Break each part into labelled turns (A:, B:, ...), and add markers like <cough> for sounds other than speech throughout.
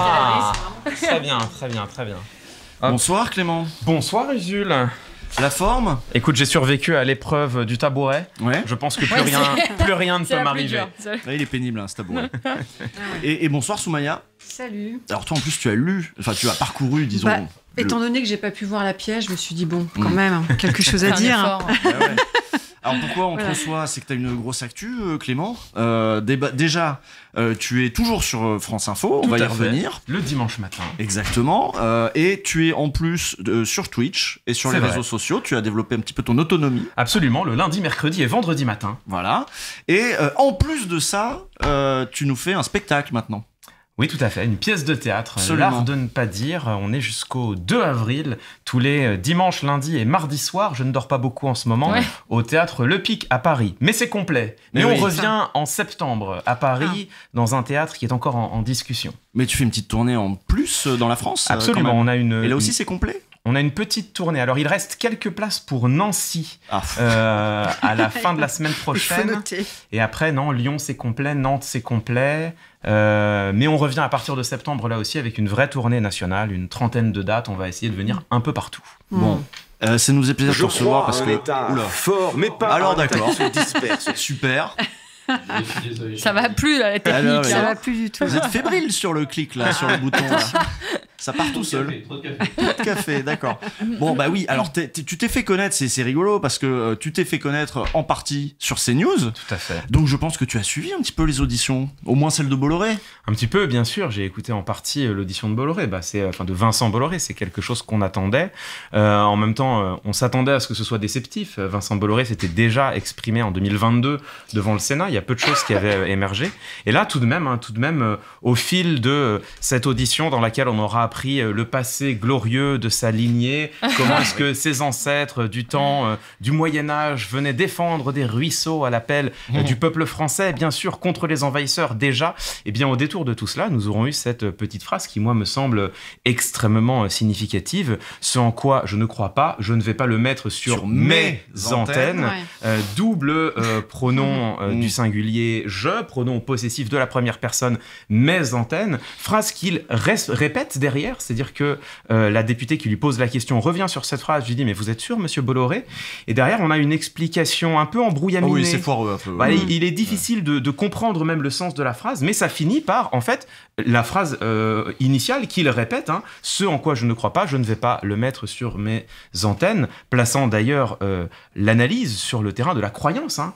A: Ah, très
B: bien, très bien, très bien. Hein. Bonsoir Clément. Bonsoir Usul. La forme Écoute, j'ai survécu à l'épreuve du tabouret. Ouais. Je pense que plus, rien, <laughs> plus rien ne peut m'arriver. il est pénible,
C: hein, ce tabouret. <laughs> Ah et, bonsoir Soumaya.
D: Salut.
C: Alors toi, en plus, tu as lu, enfin, tu as parcouru, disons. Bah, étant
D: donné que j'ai pas pu voir la pièce, je me suis dit, bon, quand mm. même, quelque chose à dire. Hein.
C: Effort, bah alors pourquoi on voilà. soi C'est que tu as une grosse actu, euh, Clément. Euh, déjà, euh, tu es toujours sur euh, France Info, on va y revenir.
B: Le dimanche matin.
C: Exactement. et tu es en plus sur Twitch et sur les réseaux sociaux. Tu as développé un petit peu ton autonomie.
B: Absolument, le lundi, mercredi et vendredi matin. Voilà. Et en plus de ça, tu nous fais un spectacle maintenant. Oui, tout à fait. Une pièce de théâtre, cela de ne pas dire. Euh, on est jusqu'au 2 avril, tous les euh, dimanches, lundis et mardis soir. Je ne dors pas beaucoup en ce moment euh, au théâtre Le Pic à Paris. Mais c'est complet. Mais, on revient en septembre à Paris ah. dans un théâtre qui est encore en discussion. Mais tu fais une petite tournée en plus euh, dans la France euh, Absolument, on a une. Et là aussi, c'est complet on a une petite tournée. Alors, il reste quelques places pour Nancy ah. euh, à la fin de la semaine <laughs> prochaine. Et après, non, Lyon, c'est complet, Nantes, c'est complet. mais on revient à partir de septembre, là aussi, avec une vraie tournée nationale, une trentaine de dates. On va essayer de venir mm. un peu partout. Mm. Bon. Euh, ça nous est plaisir de recevoir parce que. État fort, mais pas Alors, d'accord. se disperse. <laughs> Super
A: ça va plus la technique, ça va plus du tout. Vous êtes fébrile sur le clic là, sur le bouton. Là. <laughs> Ça part <laughs>
E: tout
C: seul. Trop de café, café. café d'accord. Bon, bah oui, alors tu t'es fait connaître, c'est rigolo parce que euh, tu t'es fait connaître en partie sur CNews. Tout à fait. Donc je pense que tu as suivi un petit peu les auditions,
B: au moins celle de Bolloré. Un petit peu, bien sûr. J'ai écouté en partie euh, l'audition de Bolloré, bah, c'est, euh, enfin de Vincent Bolloré, c'est quelque chose qu'on attendait. en même temps, on s'attendait à ce que ce soit déceptif. Vincent Bolloré s'était déjà exprimé en 2022 devant le Sénat. Il y a peu de choses qui avaient émergé. Et là, tout de même, hein, tout de même, au fil de cette audition dans laquelle on aura pris euh, le passé glorieux de sa lignée, <laughs> comment est-ce que ses ancêtres du temps euh, du Moyen Âge venaient défendre des ruisseaux à l'appel euh, mmh. du peuple français, bien sûr contre les envahisseurs déjà. Et eh bien au détour de tout cela, nous aurons eu cette petite phrase qui moi me semble extrêmement significative, ce en quoi je ne crois pas, je ne vais pas le mettre sur, mes antennes, double pronom mmh. du mmh. singulier je, pronom possessif de la première personne mes antennes, phrase qu'il répète derrière c'est-à-dire que euh, la députée qui lui pose la question revient sur cette phrase, je lui dis mais vous êtes sûr, Monsieur Bolloré Et derrière, on a une explication un peu embrouillaminée. oui, c'est bah, mmh. il, est difficile de, comprendre même le sens de la phrase, mais ça finit par en fait la phrase euh, initiale qu'il répète, hein, ce en quoi je ne crois pas, je ne vais pas le mettre sur mes antennes, plaçant d'ailleurs euh, l'analyse sur le terrain de la croyance. Hein.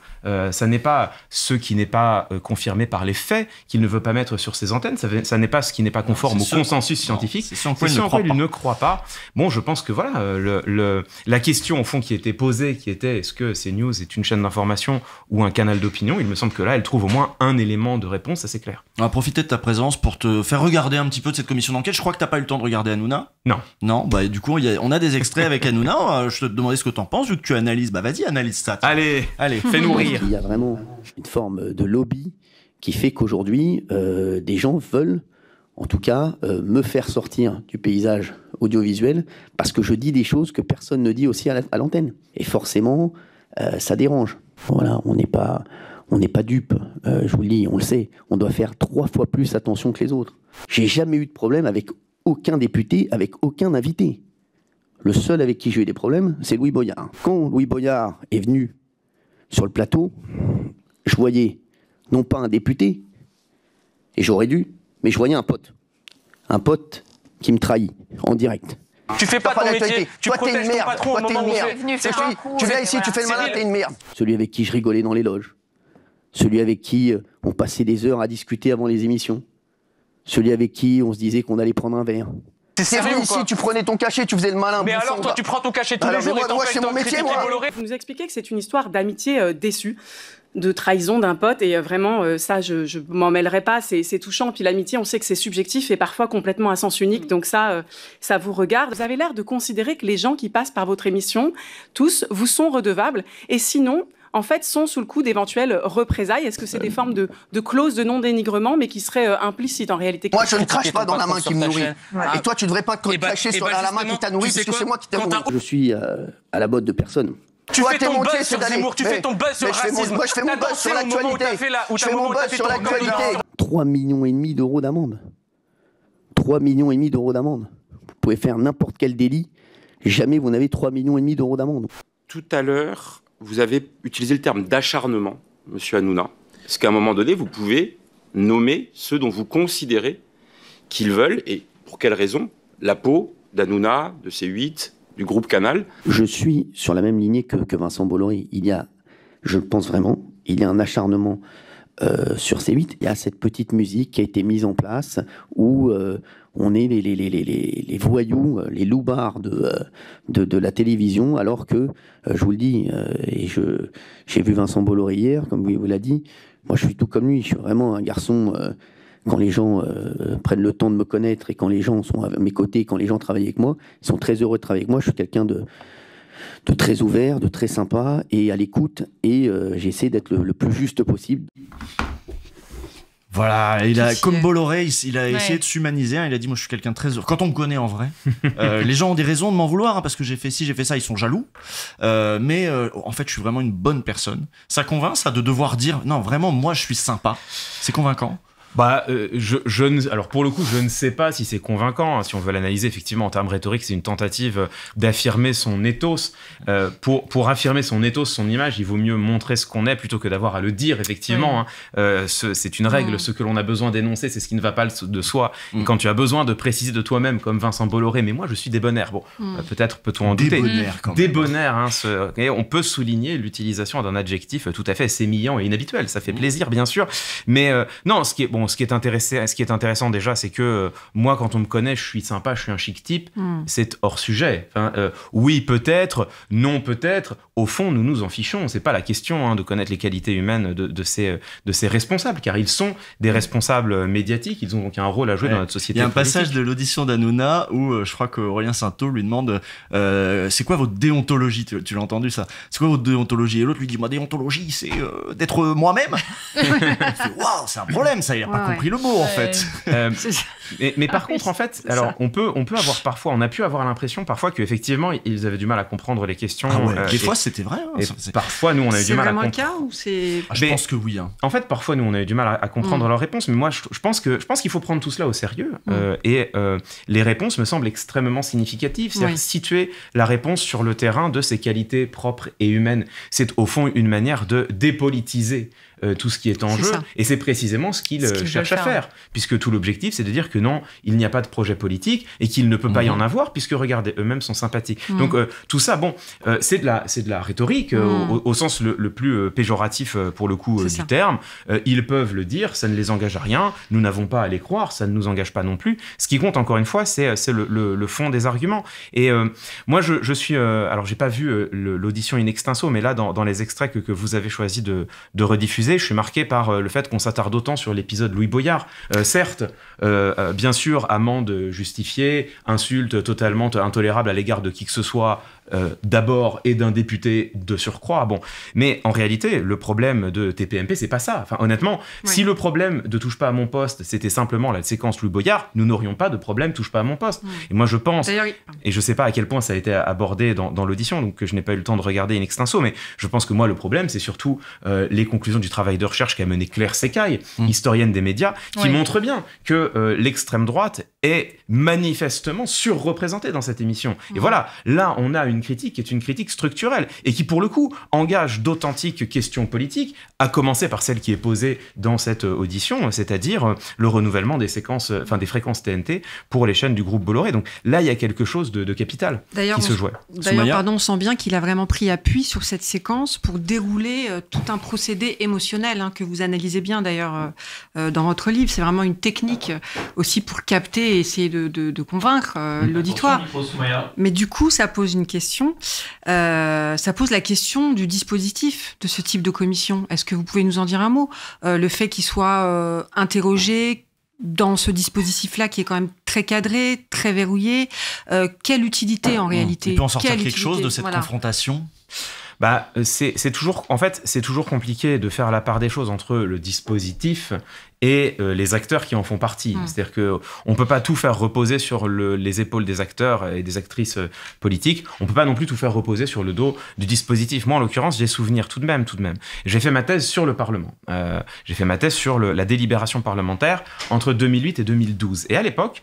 B: ça n'est pas ce qui n'est pas confirmé par les faits qu'il ne veut pas mettre sur ses antennes, ça, n'est pas ce qui n'est pas conforme au consensus scientifique. C'est en il, ne, croit pas. Bon, je pense que voilà, euh, le, la question au fond qui était posée, qui était est-ce que CNews est une chaîne d'information ou un canal d'opinion, il me semble que là, elle trouve au moins un élément de réponse, ça c'est clair. On va profiter de ta présence pour te faire regarder un petit peu de cette commission d'enquête. Je crois que tu n'as pas eu le temps de regarder
C: Hanouna. Non. Non, bah du coup, on a des extraits avec Hanouna. <laughs> Euh, je te demandais ce que tu en penses, vu que tu analyses. Bah vas-y, analyse ça. Allez, allez, fais-nous rire. Il
F: y a vraiment une forme de lobby qui fait qu'aujourd'hui, euh, des gens veulent en tout cas, euh, me faire sortir du paysage audiovisuel parce que je dis des choses que personne ne dit aussi à l'antenne. Et forcément, euh, ça dérange. Voilà, on n'est pas, on n'est pas dupe. Euh, je vous le dis, on le sait. On doit faire trois fois plus attention que les autres. J'ai jamais eu de problème avec aucun député, avec aucun invité. Le seul avec qui j'ai eu des problèmes, c'est Louis Boyard. Quand Louis Boyard est venu sur le plateau, je voyais non pas un député, et j'aurais dû, mais je voyais un pote. Un pote qui me trahit en direct.
C: Tu fais pas ton métier, tu Toi, protèges ton patron au moment où c'est Tu viens ici, tu fais le
F: malin, t'es une merde. Celui avec qui je rigolais dans les loges. Celui avec qui euh, on passait des heures à discuter avant les émissions. Celui avec qui on se disait qu'on allait prendre un verre. T'es ici, tu prenais ton cachet, tu faisais le malin. Mais alors, toi, tu prends ton cachet tous les jours et t'empêches Moi,
D: Vous nous expliquez que c'est une histoire d'amitié euh, déçue de trahison d'un pote. Et euh, vraiment, euh, ça, je ne m'en mêlerai pas. C'est touchant. Puis l'amitié, on sait que c'est subjectif et parfois complètement à sens unique. Mm. Donc ça, euh, ça vous regarde. Vous avez l'air de considérer que les gens qui passent par votre émission, tous, vous sont redevables. Et sinon, en fait, sont sous le coup d'éventuelles représailles Est-ce que c'est des formes de, de clauses de non-dénigrement, mais qui seraient implicites en réalité Moi, je ne crache pas dans la main qui me nourrit.
F: Et toi, tu ne devrais pas te eh ben, cracher eh sur ben, la main qui t'a nourri, parce que c'est moi qui t'ai nourri. Je suis à la botte de personne. Tu fais ton buzz sur Zemmour, tu fais ton buzz sur racisme. Moi, je fais mon buzz sur l'actualité. fais buzz sur 3 millions et demi d'euros d'amende. 3 millions et demi d'euros d'amende. Vous pouvez faire n'importe quel délit. Jamais vous n'avez 3 millions et demi d'euros d'amende.
B: Tout à l'heure, vous avez utilisé le terme d'acharnement, monsieur Hanouna. Parce qu'à un moment donné, vous pouvez nommer ceux dont vous considérez qu'ils veulent et pour quelle raison La peau d'Hanouna, de ces 8 du groupe Canal.
F: Je suis sur la même lignée que, Vincent Bolloré. Il y a, je pense vraiment, il y a un acharnement euh, sur ces 8 Il y a cette petite musique qui a été mise en place où euh, on est les, les, voyous, euh, les loupards de, de, la télévision, alors que, je vous le dis, et je j'ai vu Vincent Bolloré hier, comme vous, vous l'a dit, moi je suis tout comme lui, je suis vraiment un garçon quand les gens euh, prennent le temps de me connaître et quand les gens sont à mes côtés, quand les gens travaillent avec moi, ils sont très heureux de travailler avec moi. Je suis quelqu'un de, de très ouvert, de très sympa et à l'écoute. Et euh, j'essaie d'être le, plus juste possible. Voilà, il a, comme Bolloré, il, a essayé
C: de s'humaniser. Hein. il a dit Moi, je suis quelqu'un de très heureux. Quand on me connaît en vrai, <laughs> euh, les gens ont des raisons de m'en vouloir hein, parce que j'ai fait ci, j'ai fait ça, ils sont jaloux. mais en fait, je suis vraiment une bonne personne. Ça convainc, ça, de devoir dire Non, vraiment, moi, je suis sympa. C'est
B: convaincant. Bah, euh, je, ne, alors pour le coup, je ne sais pas si c'est convaincant. Hein, si on veut l'analyser, effectivement, en termes rhétoriques, c'est une tentative euh, d'affirmer son ethos. Euh, pour, pour affirmer son ethos, son image, il vaut mieux montrer ce qu'on est plutôt que d'avoir à le dire, effectivement. Hein. c'est une règle. Mm. Ce que l'on a besoin d'énoncer, c'est ce qui ne va pas de soi. Et mm. quand tu as besoin de préciser de toi-même, comme Vincent Bolloré, mais moi, je suis débonnaire. Bon, mm. peut-être peut-on en douter. Débonnaire, quand Débonnaire. Hein, on peut souligner l'utilisation d'un adjectif tout à fait sémillant et inhabituel. Ça fait plaisir, bien sûr. Mais non, ce qui est bon ce qui est, ce qui est intéressant déjà, c'est que euh, moi, quand on me connaît, je suis sympa, je suis un chic type. Hmm. C'est hors sujet. Euh, oui, peut-être. Non, peut-être. Au fond, nous nous en fichons. C'est pas la question hein, de connaître les qualités humaines de, ces, euh, de responsables, car ils sont des responsables médiatiques. Ils ont donc un rôle à jouer dans notre société. Il y a un passage
C: de l'audition d'Anouna où je crois que qu'Aurélien Sainteau lui demande c'est quoi votre déontologie Tu, l'as entendu ça C'est quoi votre déontologie Et l'autre lui dit moi, déontologie, c'est d'être moi-même. <laughs> Waouh, c'est un problème, ça. est a compris le mot en fait. Euh,
B: <laughs> mais, mais par ah contre, en fait, alors on peut, on peut avoir parfois, on a pu avoir l'impression parfois qu'effectivement ils avaient du mal à comprendre les questions. Ah euh, des fois, c'était vrai. Hein, parfois, nous, on a eu du mal à
D: comprendre. C'est cas ah, Je
B: pense que oui. Hein. En fait, parfois, nous, on a eu du mal à, comprendre mm. leurs réponses. Mais moi, je, pense que je pense qu'il faut prendre tout cela au sérieux. Mm. Euh, et les réponses me semblent extrêmement significatives. C'est-à-dire situer la réponse sur le terrain de ses qualités propres et humaines. C'est au fond une manière de dépolitiser euh, tout ce qui est en jeu. Et c'est précisément ce euh, qu'ils cherchent à faire, puisque tout l'objectif, c'est de dire que non, il n'y a pas de projet politique et qu'il ne peut pas y mhm. en avoir, puisque regardez, eux-mêmes sont sympathiques. Mhm. Donc euh, tout ça, bon, c'est de la, c'est de la rhétorique mhm. au, sens le, plus péjoratif pour le coup du terme. ils peuvent le dire, ça ne les engage à rien. Nous n'avons pas à les croire, ça ne nous engage pas non plus. Ce qui compte encore une fois, c'est, le, fond des arguments. Et moi, je, je suis, alors j'ai pas vu l'audition in extenso, mais là dans, dans les extraits que, que vous avez choisi de, de rediffuser je suis marqué par euh, le fait qu'on s'attarde autant sur l'épisode Louis Boyard. Euh, certes, euh, bien sûr, amende justifiée, insulte totalement intolérable à l'égard de qui que ce soit euh, d'abord et d'un député de surcroît. Bon, mais en réalité, le problème de TPMP, c'est pas ça. Enfin, honnêtement, si le problème de touche pas à mon poste, c'était simplement la séquence Louis Boyard, nous n'aurions pas de problème touche pas à mon poste. Et moi, je pense, et je sais pas à quel point ça a été abordé dans, l'audition, donc je n'ai pas eu le temps de regarder in extenso, mais je pense que moi, le problème, c'est surtout euh, les conclusions du travail de recherche qu'a mené Claire Secaille, mmh. historienne des médias, qui montre bien que euh, l'extrême droite est manifestement surreprésenté dans cette émission. Et mhm. voilà, là, on a une critique qui est une critique structurelle et qui, pour le coup, engage d'authentiques questions politiques, à commencer par celle qui est posée dans cette audition, c'est-à-dire le renouvellement des séquences, enfin des fréquences TNT pour les chaînes du groupe Bolloré. Donc là, il y a quelque chose de, capital qui se jouait. D'ailleurs, pardon,
D: on sent bien qu'il a vraiment pris appui sur cette séquence pour dérouler euh, tout un procédé émotionnel hein, que vous analysez bien d'ailleurs euh, euh, dans votre livre. C'est vraiment une technique aussi pour capter essayer de, convaincre euh, l'auditoire. Mais du coup, ça pose une question. Euh, ça pose la question du dispositif de ce type de commission. Est-ce que vous pouvez nous en dire un mot euh, Le fait qu'il soit interrogé dans ce dispositif-là qui est quand même très cadré, très verrouillé, quelle utilité en ah, réalité Il peut en sortir quelque chose de cette
B: confrontation bah, c'est toujours, en fait, c'est toujours compliqué de faire la part des choses entre le dispositif et euh, les acteurs qui en font partie. Mm. C'est-à-dire qu'on euh, ne peut pas tout faire reposer sur les épaules des acteurs et des actrices euh, politiques. On ne peut pas non plus tout faire reposer sur le dos du dispositif. Moi, en l'occurrence, j'ai souvenir tout de même, tout de même. J'ai fait ma thèse sur le Parlement. j'ai fait ma thèse sur la délibération parlementaire entre 2008 et 2012. Et à l'époque,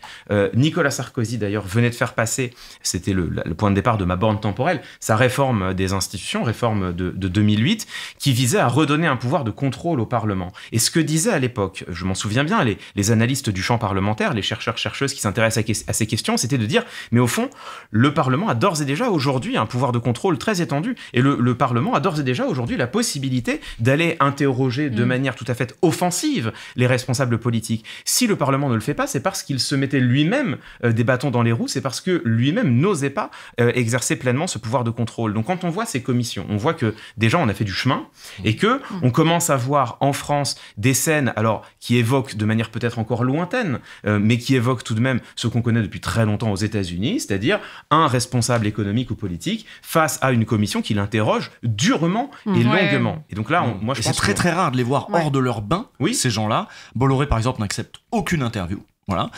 B: Nicolas Sarkozy, d'ailleurs, venait de faire passer, c'était le, point de départ de ma borne temporelle, sa réforme des institutions, réforme de, de 2008, qui visait à redonner un pouvoir de contrôle au Parlement. Et ce que disait à l'époque je m'en souviens bien, les, analystes du champ parlementaire, les chercheurs, chercheuses qui s'intéressent à, ces questions, c'était de dire, mais au fond, le Parlement a d'ores et déjà aujourd'hui un pouvoir de contrôle très étendu, et le, Parlement a d'ores et déjà aujourd'hui la possibilité d'aller interroger de mm. manière tout à fait offensive les responsables politiques. Si le Parlement ne le fait pas, c'est parce qu'il se mettait lui-même euh, des bâtons dans les roues, c'est parce que lui-même n'osait pas euh, exercer pleinement ce pouvoir de contrôle. Donc quand on voit ces commissions, on voit que déjà on a fait du chemin, et que mm. on commence à voir en France des scènes, alors qui évoque de manière peut-être encore lointaine, euh, mais qui évoque tout de même ce qu'on connaît depuis très longtemps aux États-Unis, c'est-à-dire un responsable économique ou politique face à une commission qui l'interroge durement et longuement. Et donc là, mm. moi je c'est très très rare de les voir hors de leur bain. Oui. Ces gens-là,
C: Bolloré par exemple n'accepte aucune interview. Voilà.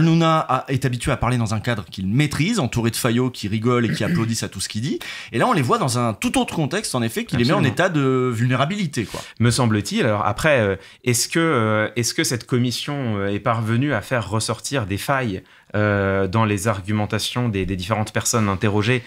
C: Nuna est habitué à parler dans un cadre qu'il maîtrise, entouré de faillots qui rigolent et qui applaudissent à tout ce qu'il dit. Et là, on les voit dans un tout autre contexte, en effet, qui les met en état
B: de vulnérabilité. Quoi. Me semble-t-il. Alors après, euh, est-ce que, euh, est -ce que cette commission euh, est parvenue à faire ressortir des failles dans les argumentations des, différentes personnes interrogées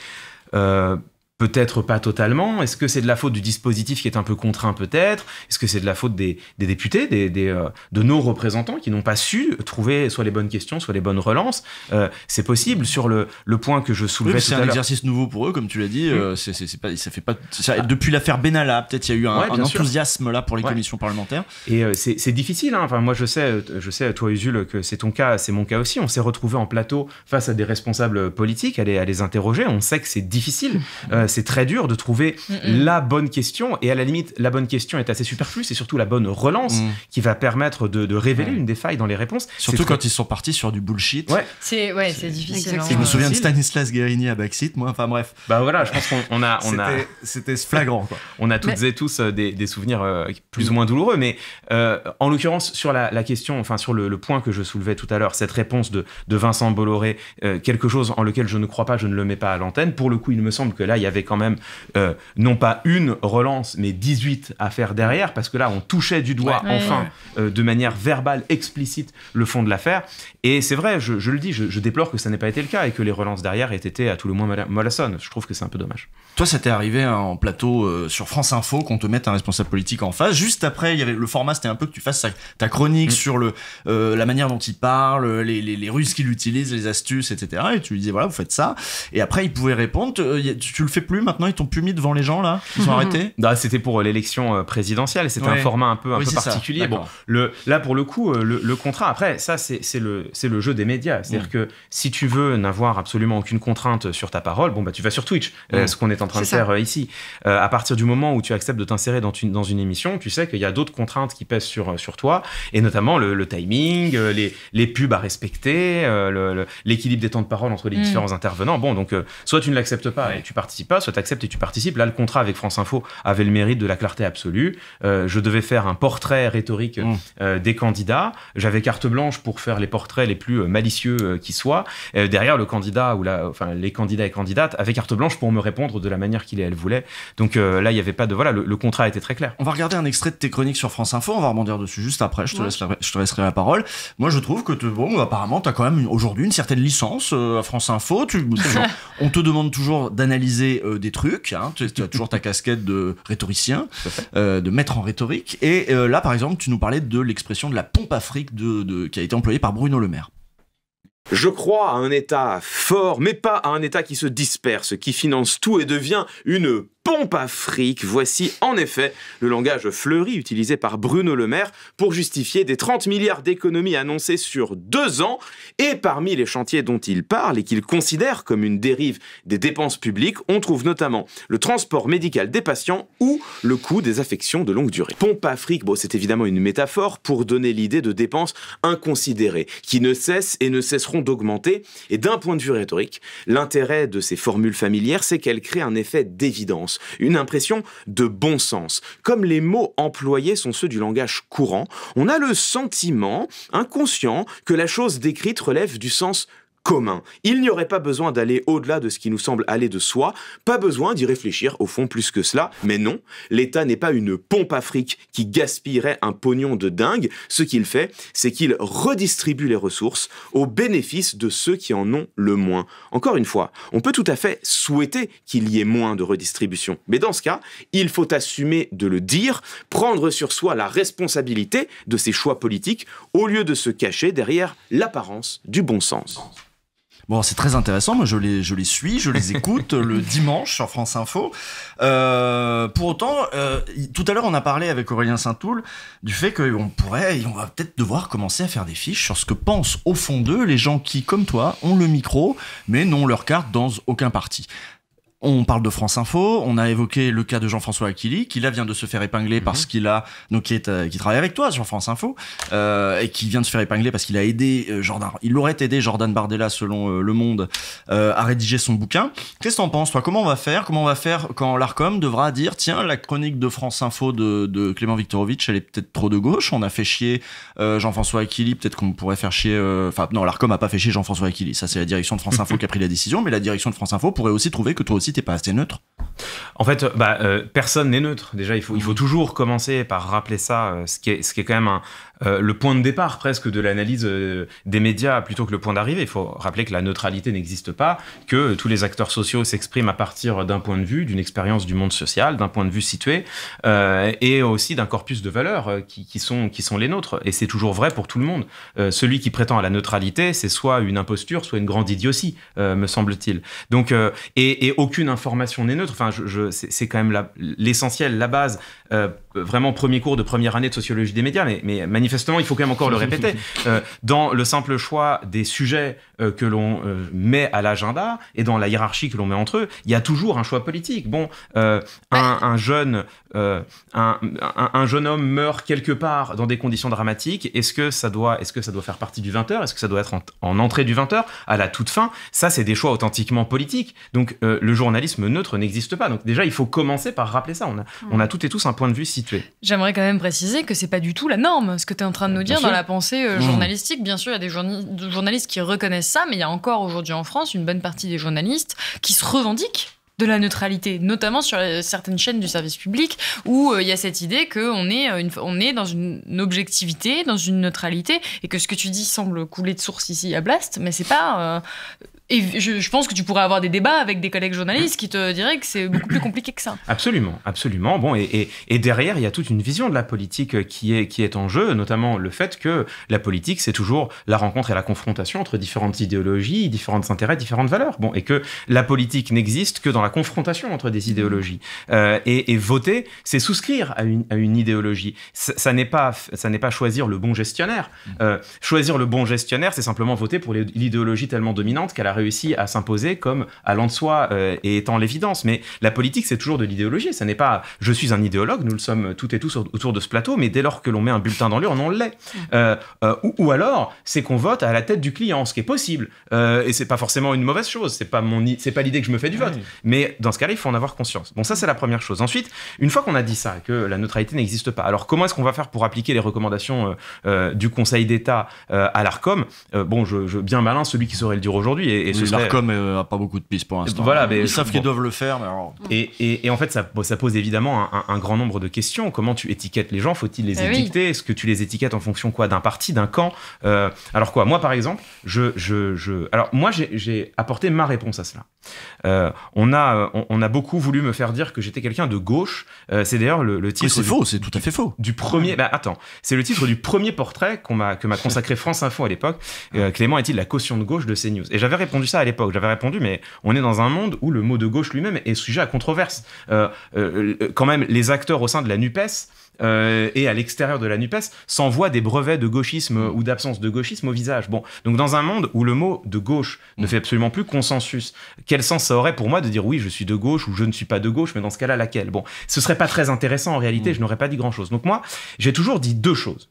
B: Peut-être pas totalement. Est-ce que c'est de la faute du dispositif qui est un peu contraint peut-être Est-ce que c'est de la faute des, députés, des, euh, de nos représentants qui n'ont pas su trouver soit les bonnes questions, soit les bonnes relances euh, C'est possible. Sur le, le, point que je soulevais oui, C'est un exercice
C: nouveau pour eux, comme tu l'as dit. Euh, c'est, pas, ça fait pas, Depuis l'affaire
B: Benalla, peut-être il y a eu un, enthousiasme
C: là pour les commissions
B: parlementaires. Et c'est, difficile. Hein. Enfin, moi je sais, je sais, toi Usul, que c'est ton cas, c'est mon cas aussi. On s'est retrouvé en plateau face à des responsables politiques, à les, à les interroger. On sait que c'est difficile. <laughs> Euh, c'est très dur de trouver la bonne question. Et à la limite, la bonne question est assez superflue. C'est surtout la bonne relance mm. qui va permettre de, révéler une des failles dans les réponses. Surtout quand ils sont partis sur du bullshit. Ouais.
A: C'est ouais, difficile. Hein. Je me souviens
B: de Stanislas Guérini à Backseat, moi. Enfin bref. Bah voilà, je pense qu'on a. On a C'était flagrant, quoi. <laughs> On a toutes et tous euh, des, souvenirs euh, plus ou moins douloureux. Mais en l'occurrence, sur la, question, enfin sur le, point que je soulevais tout à l'heure, cette réponse de, de Vincent Bolloré, quelque chose en lequel je ne crois pas, je ne le mets pas à l'antenne. Pour le coup, il me semble que là, il y a avait quand même euh, non pas une relance, mais 18 à faire derrière, parce que là, on touchait du doigt enfin, euh, de manière verbale, explicite, le fond de l'affaire. Et c'est vrai, je, le dis, je, déplore que ça n'ait pas été le cas et que les relances derrière aient été à tout le moins molasson Je trouve que c'est un peu dommage. Toi, ça t'est arrivé hein, en plateau euh, sur
C: France Info qu'on te mette un responsable politique en face. Juste après, il y avait le format, c'était un peu que tu fasses ta chronique mm. sur le, la manière dont il parle, les, les, les ruses qu'il utilise, les astuces, etc. Et tu lui disais, voilà,
B: vous faites ça. Et après, il pouvait répondre. tu, tu le fais plus maintenant, ils t'ont plus mis devant les gens là Ils sont <laughs> arrêtés bah, C'était pour euh, l'élection euh, présidentielle, c'était un format un peu, un peu particulier. Bon, le, là pour le coup, euh, le, contrat, après, ça c'est le, le jeu des médias. C'est-à-dire mm. que si tu veux n'avoir absolument aucune contrainte sur ta parole, bon bah tu vas sur Twitch, mm. ce qu'on est en train de faire ici. à partir du moment où tu acceptes de t'insérer dans, dans, une émission, tu sais qu'il y a d'autres contraintes qui pèsent sur, sur toi, et notamment le, timing, les, les, pubs à respecter, l'équilibre des temps de parole entre les mm. différents intervenants. Bon, donc soit tu ne l'acceptes pas et tu participes soit tu acceptes et tu participes. Là, le contrat avec France Info avait le mérite de la clarté absolue. Euh, je devais faire un portrait rhétorique mm. euh, des candidats. J'avais carte blanche pour faire les portraits les plus euh, malicieux qui soient. derrière, le candidat ou la, enfin, les candidats et candidates avaient carte blanche pour me répondre de la manière qu'il et elle voulait. Donc là, il n'y avait pas de. Voilà, le, contrat était très clair. On va regarder un extrait de tes chroniques sur France Info. On va rebondir dessus juste après. Je te, laisse, je te
C: laisserai la parole. Moi, je trouve que, bon, apparemment, tu as quand même aujourd'hui une certaine licence à France Info. Tu, <laughs> on te demande toujours d'analyser euh, des trucs. Hein. Tu, as toujours ta casquette de rhétoricien, euh, de maître en rhétorique. Et euh, là, par exemple, tu nous parlais de l'expression de la pompe afrique qui a été employée par Bruno Le Maire.
B: Je crois à un État fort, mais pas à un État qui se disperse, qui finance tout et devient une pompe à fric. Voici en effet le langage fleuri utilisé par Bruno Le Maire pour justifier des 30 milliards d'économies annoncées sur deux ans. Et parmi les chantiers dont il parle et qu'il considère comme une dérive des dépenses publiques, on trouve notamment le transport médical des patients ou le coût des affections de longue durée. Pompe à fric, bon, c'est évidemment une métaphore pour donner l'idée de dépenses inconsidérées qui ne cessent et ne cesseront d'augmenter. Et d'un point de vue rhétorique, l'intérêt de ces formules familières, c'est qu'elles créent un effet d'évidence une impression de bon sens. Comme les mots employés sont ceux du langage courant, on a le sentiment inconscient que la chose décrite relève du sens commun. Il n'y aurait pas besoin d'aller au-delà de ce qui nous semble aller de soi, pas besoin d'y réfléchir au fond plus que cela, mais non, l'État n'est pas une pompe afrique qui gaspillerait un pognon de dingue, ce qu'il fait, c'est qu'il redistribue les ressources au bénéfice de ceux qui en ont le moins. Encore une fois, on peut tout à fait souhaiter qu'il y ait moins de redistribution, mais dans ce cas, il faut assumer de le dire, prendre sur soi la responsabilité de ses choix politiques, au lieu de se cacher derrière l'apparence du bon sens.
C: Bon, c'est très intéressant. Moi, je les, je les suis, je les <laughs> écoute le dimanche sur France Info. Euh, pour autant, euh, tout à l'heure, on a parlé avec Aurélien Saint-Toul du fait qu'on pourrait, on va peut-être devoir commencer à faire des fiches sur ce que pensent au fond d'eux les gens qui, comme toi, ont le micro, mais n'ont leur carte dans aucun parti. On parle de France Info, on a évoqué le cas de Jean-François Aquili, qui là vient de se faire épingler mhm. parce qu'il a donc qui, euh, qui travaille avec toi jean France Info euh, et qui vient de se faire épingler parce qu'il a aidé euh, Jordan, il aurait aidé Jordan Bardella selon Le Monde à rédiger son bouquin. Qu'est-ce que t'en penses toi Comment on va faire Comment on va faire quand l'Arcom devra dire tiens la chronique de France Info de, Clément Viktorovitch elle est peut-être trop de gauche, on a fait chier Jean-François Aquili, peut-être qu'on pourrait faire chier enfin non l'Arcom a pas fait chier Jean-François Aquili, ça c'est la direction de France Info <laughs> qui a pris la
B: décision, mais la direction de France Info pourrait aussi trouver que toi aussi n'est pas assez neutre, en fait, euh, bah, euh, personne n'est neutre. Déjà, il faut, il faut mhm. toujours commencer par rappeler ça, euh, ce, qui est, ce qui est quand même le point de départ presque de l'analyse des médias plutôt que le point d'arrivée. Il faut rappeler que la neutralité n'existe pas, que tous les acteurs sociaux s'expriment à partir d'un point de vue, d'une expérience du monde social, d'un point de vue situé, et aussi d'un corpus de valeurs qui, sont, qui sont les nôtres. Et c'est toujours vrai pour tout le monde. celui qui prétend à la neutralité, c'est soit une imposture, soit une grande idiotie, me semble-t-il. Donc, et, et, aucune information n'est neutre je, c'est quand même l'essentiel, la, base. Euh, vraiment premier cours de première année de sociologie des médias, mais, manifestement, il faut quand même encore le <laughs> répéter, euh, dans le simple choix des sujets euh, que l'on met à l'agenda et dans la hiérarchie que l'on met entre eux, il y a toujours un choix politique. Bon, un, jeune, un, jeune homme meurt quelque part dans des conditions dramatiques. Est-ce que ça doit, est-ce que ça doit faire partie du 20h Est-ce que ça doit être en, entrée du 20h à la toute fin Ça, c'est des choix authentiquement politiques. Donc, le journalisme neutre n'existe pas. Donc, déjà, il faut commencer par rappeler ça. On a, on a mm. toutes et tous un de vue
A: J'aimerais quand même préciser que c'est pas du tout la norme, ce que tu es en train de nous dire dans la pensée euh, journalistique. Bien sûr, il y a des journalistes qui reconnaissent ça, mais il y a encore aujourd'hui en France une bonne partie des journalistes qui se revendiquent de la neutralité, notamment sur euh, certaines chaînes du service public où euh, il y a cette idée qu'on est, est dans une objectivité, dans une neutralité, et que ce que tu dis semble couler de source ici à Blast, mais c'est pas et je, pense que tu pourrais avoir des débats avec des collègues journalistes qui te diraient que c'est beaucoup plus compliqué que ça.
B: Absolument, absolument. Bon, et, derrière, il y a toute une vision de la politique qui est, qui est en jeu, notamment le fait que la politique, c'est toujours la rencontre et la confrontation entre différentes idéologies, différents intérêts, différentes valeurs. Bon, et que la politique n'existe que dans la confrontation entre des idéologies. Euh, et, voter, c'est souscrire à une, idéologie. Ça, n'est pas, ça n'est pas choisir le bon gestionnaire. Euh, choisir le bon gestionnaire, c'est simplement voter pour l'idéologie tellement dominante qu'elle a réussi à s'imposer comme allant de soi euh, et étant l'évidence. Mais la politique, c'est toujours de l'idéologie. Ça n'est pas je suis un idéologue, nous le sommes tout et tous autour de ce plateau, mais dès lors que l'on met un bulletin dans l'urne, on l'est. Euh, euh, ou, alors, c'est qu'on vote à la tête du client, ce qui est possible. et c'est pas forcément une mauvaise chose. C'est pas, mon c'est pas l'idée que je me fais du vote. Mais dans ce cas-là, il faut en avoir conscience. Bon, ça, c'est la première chose. Ensuite, une fois qu'on a dit ça, que la neutralité n'existe pas, alors comment est-ce qu'on va faire pour appliquer les recommandations du Conseil d'État à l'ARCOM Bon, je, bien malin, celui qui saurait le dire aujourd'hui, et, euh, pas beaucoup de pistes pour l'instant. ils savent qu'ils doivent le faire. Mais alors... et, en fait, ça, ça pose évidemment un, grand nombre de questions. Comment tu étiquettes les gens Faut-il les bah étiqueter Est-ce que tu les étiquettes en fonction quoi D'un parti, d'un camp euh, Alors quoi Moi, par exemple, je, je, je... alors moi, j'ai apporté ma réponse à cela. Euh, on, a, on, a beaucoup voulu me faire dire que j'étais quelqu'un de gauche. c'est d'ailleurs le, titre. C'est faux, c'est tout à fait faux. Du premier. Bah, attends, c'est le titre du premier portrait qu'on que m'a consacré France Info à l'époque. Clément est-il la caution de gauche de CNews Et j'avais répondu répondu ça à l'époque. J'avais répondu, mais on est dans un monde où le mot de gauche lui-même est sujet à controverse. Euh, euh, quand même, les acteurs au sein de la NUPES euh, et à l'extérieur de la NUPES s'envoient des brevets de gauchisme ou d'absence de gauchisme au visage. Bon, donc dans un monde où le mot de gauche ne fait absolument plus consensus, quel sens ça aurait pour moi de dire oui, je suis de gauche ou je ne suis pas de gauche, mais dans ce cas-là, laquelle Bon, ce serait pas très intéressant en réalité, mm. je n'aurais pas dit grand-chose. Donc moi, j'ai toujours dit deux choses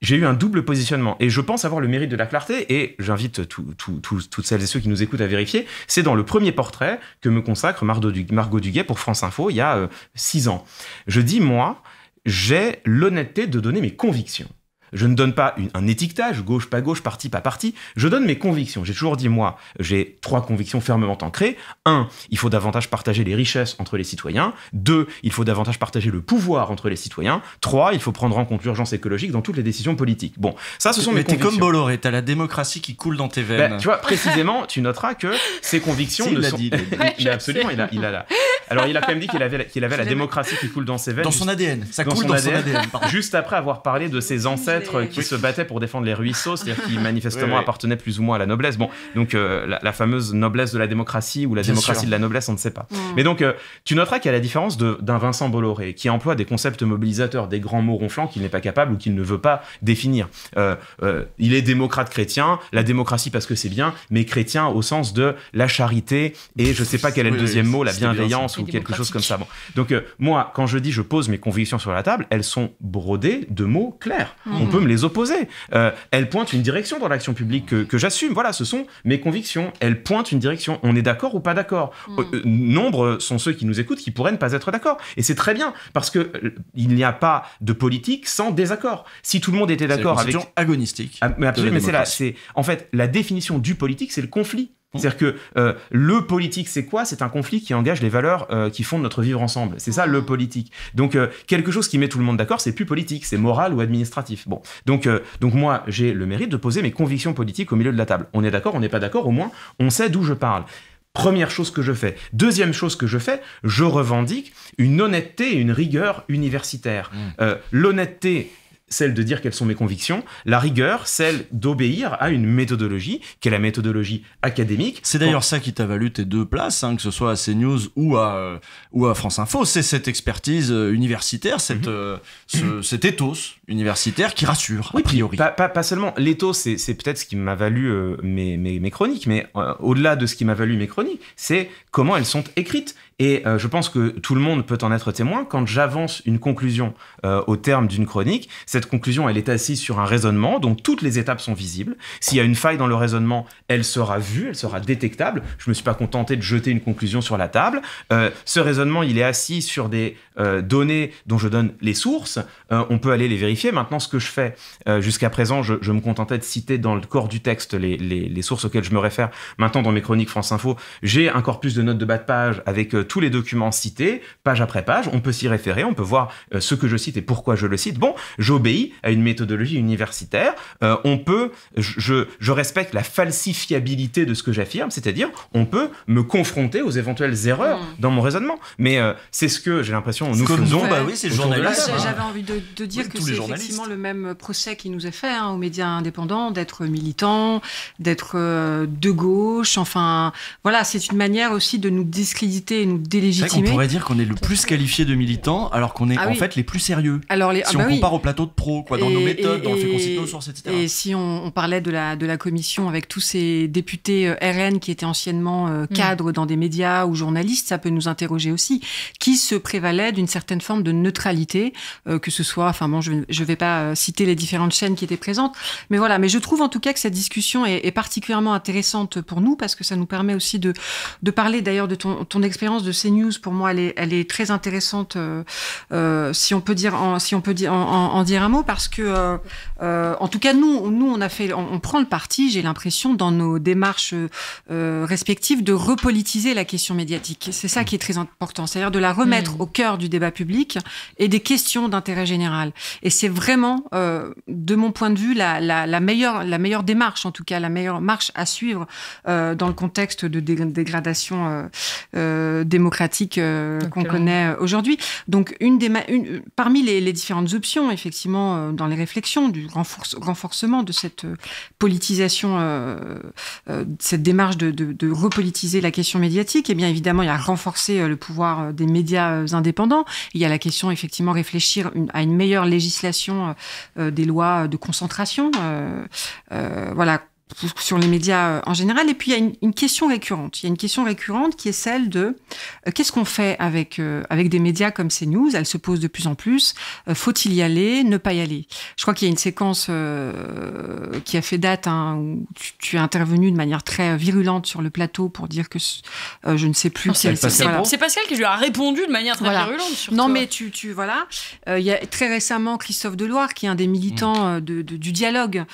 B: j'ai eu un double positionnement. Et je pense avoir le mérite de la clarté, et j'invite toutes celles et ceux qui nous écoutent à vérifier. C'est dans le premier portrait que me consacre Margot Duguet pour France Info il y a euh, six ans. Je dis, moi, j'ai l'honnêteté de donner mes convictions. Je ne donne pas un étiquetage, gauche, pas gauche, parti, pas parti. Je donne mes convictions. J'ai toujours dit, moi, j'ai trois convictions fermement ancrées. Un, il faut davantage partager les richesses entre les citoyens. Deux, il faut davantage partager le pouvoir entre les citoyens. Trois, il faut prendre en compte l'urgence écologique dans toutes les décisions politiques. Bon, ça, ce sont mes convictions. Mais t'es comme Bolloré, t'as la démocratie qui coule dans tes bah, veines. tu vois, précisément, tu noteras que ces convictions <laughs> il sont... Dit, il, <laughs> dit, absolument, il a, il a la... Alors, il a quand même dit qu'il avait, qu'il avait la démocratie qui coule dans ses veines. Dans son ADN. Ça coule dans son ADN. Juste après avoir parlé de ses ancêtres qui se battaient pour défendre les ruisseaux, c'est-à-dire qui manifestement appartenaient plus ou moins à la noblesse. Bon, donc euh, la, fameuse noblesse de la démocratie ou la démocratie de la noblesse, on ne sait pas. Mais donc, euh, tu noteras qu'il y a la différence d'un Vincent Bolloré qui emploie des concepts mobilisateurs, des grands mots ronflants qu'il n'est pas capable ou qu'il ne veut pas définir. Euh, il est démocrate chrétien, la démocratie parce que c'est bien, mais chrétien au sens de la charité et je sais pas quel est le deuxième mot, la bienveillance quelque chose comme ça. Donc euh, moi, quand je dis je pose mes convictions sur la table, elles sont brodées de mots clairs. Mhm. On peut me les opposer. Euh, elles pointent une direction dans l'action publique que, j'assume. Voilà, ce sont mes convictions. Elles pointent une direction. On est d'accord ou pas d'accord. Mhm. Euh, nombre sont ceux qui nous écoutent qui pourraient ne pas être d'accord. Et c'est très bien parce que il n'y a pas de politique sans désaccord. Si tout le monde était d'accord avec agonistique. Ah, mais absolument, mais c'est en fait la définition du politique, c'est le conflit. Mmh. C'est-à-dire que euh, le politique, c'est quoi C'est un conflit qui engage les valeurs euh, qui qui fondent notre vivre ensemble. C'est ça mmh. le politique. Donc euh, quelque chose qui met tout le monde d'accord, c'est plus politique, c'est moral ou administratif. Bon, donc donc moi j'ai le mérite de poser mes convictions politiques au milieu de la table. On est d'accord, on n'est pas d'accord, au moins on sait d'où je parle. Première chose que je fais. Deuxième chose que je fais, je revendique une honnêteté et une rigueur universitaire. Mmh. L'honnêteté, celle de dire quelles sont mes convictions, la rigueur, celle d'obéir à une méthodologie, qu'est la méthodologie académique. C'est d'ailleurs ça qui t'a
C: valu tes deux places, hein, que ce soit à CNews ou à, euh, ou France Info, c'est cette expertise euh,
B: universitaire, cette, mhm. euh, <clears throat> cet ethos universitaire qui rassure, oui, a priori. Pas, pas, seulement, l'ethos, c'est peut-être ce qui m'a valu mes, chroniques, mais au-delà de ce qui m'a valu mes chroniques, c'est comment elles sont écrites et euh, je pense que tout le monde peut en être témoin. Quand j'avance une conclusion euh, au terme d'une chronique, cette conclusion, elle est assise sur un raisonnement, dont toutes les étapes sont visibles. S'il y a une faille dans le raisonnement, elle sera vue, elle sera détectable. Je ne me suis pas contenté de jeter une conclusion sur la table. Euh, ce raisonnement, il est assis sur des données dont je donne les sources. on peut aller les vérifier. Maintenant, ce que je fais jusqu'à présent, je, me contentais de citer dans le corps du texte les, les, sources auxquelles je me réfère. Maintenant, dans mes chroniques France Info, j'ai un corpus de notes de bas de page avec tous les documents cités, page après page, on peut s'y référer, on peut voir euh, ce que je cite et pourquoi je le cite. Bon, j'obéis à une méthodologie universitaire, euh, on peut, je, respecte la falsifiabilité de ce que j'affirme, c'est-à-dire on peut me confronter aux éventuelles erreurs hmm. dans mon raisonnement. Mais euh, c'est ce que j'ai l'impression nous faisons. Bah oui, c'est hein.
D: J'avais envie de, dire que c'est effectivement le même procès qui nous est fait hein, aux médias indépendants d'être militants, d'être de gauche. Enfin, voilà, c'est une manière aussi de nous discréditer et nous délégitimer. on pourrait dire
C: qu'on est le plus qualifié de militants, alors qu'on est ah en fait les plus sérieux. Alors les... Si ah on bah compare au plateau de pro, dans nos méthodes, dans le fait qu'on cite nos sources,
D: etc. Et si on, parlait de la, de la commission avec tous ces députés euh, RN qui étaient anciennement euh, mm. cadres dans des médias ou journalistes, ça peut nous interroger aussi, qui se prévalaient d'une certaine forme de neutralité, euh, que ce soit, enfin bon, je ne vais pas citer les différentes chaînes qui étaient présentes, mais voilà, mais je trouve en tout cas que cette discussion est, est particulièrement intéressante pour nous parce que ça nous permet aussi de, de parler d'ailleurs de ton, ton expérience de de news, pour moi, elle est, très intéressante, euh, euh, si on peut dire, en, si on peut dire, en, dire un mot, parce que, euh, en tout cas, nous, nous, on a fait, on, prend le parti, j'ai l'impression, dans nos démarches respectives, de repolitiser la question médiatique. C'est ça qui est très important, c'est-à-dire de la remettre mm. au cœur du débat public et des questions d'intérêt général. Et c'est vraiment, de mon point de vue, la, la, meilleure, la meilleure démarche, en tout cas, la meilleure marche à suivre dans le contexte de dégradation démocratique euh, qu'on euh, connaît aujourd'hui. Donc, une des une, parmi les, les, différentes options, effectivement, euh, dans les réflexions du renforce, renforcement de cette politisation, cette démarche de, de, de, repolitiser la question médiatique, et eh bien évidemment, il y a renforcer le pouvoir des médias indépendants. Il y a la question, effectivement, réfléchir à une meilleure législation des lois de concentration. voilà, sur les médias euh, en général. Et puis il y a une, question récurrente. Il y a une question récurrente qui est celle de euh, qu'est-ce qu'on fait avec euh, avec des médias comme CNews Elle se pose de plus en plus. Faut-il y aller Ne pas y aller Je crois qu'il y a une séquence qui a fait date hein, où tu, tu, es intervenu de manière très virulente sur le plateau pour dire que je ne sais plus. C'est Pascal,
A: qui lui a répondu de
D: manière très virulente. Non mais tu tu voilà. il y a très récemment Christophe Deloire qui est un des militants mm. de, du dialogue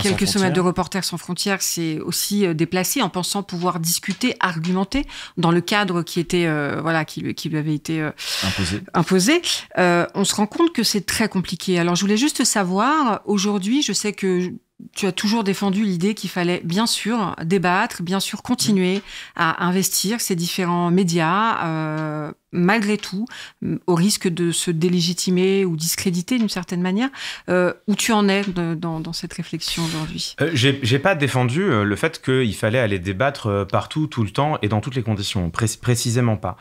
D: quelques semaines de Reporters sans frontières s'est aussi euh, déplacé en pensant pouvoir discuter, argumenter dans le cadre qui était euh, voilà qui lui, qui avait été euh, imposé. imposé. on se rend compte que c'est très compliqué. Alors je voulais juste savoir aujourd'hui, je sais que tu as toujours défendu l'idée qu'il fallait bien sûr débattre, bien sûr continuer à investir ces différents médias, euh, malgré tout, mm, au risque de se délégitimer ou discréditer d'une certaine manière, euh, où tu en es dans, cette réflexion aujourd'hui
B: euh, Je J'ai pas défendu euh, le fait qu'il fallait aller débattre partout, tout le temps et dans toutes les conditions, précisément pas.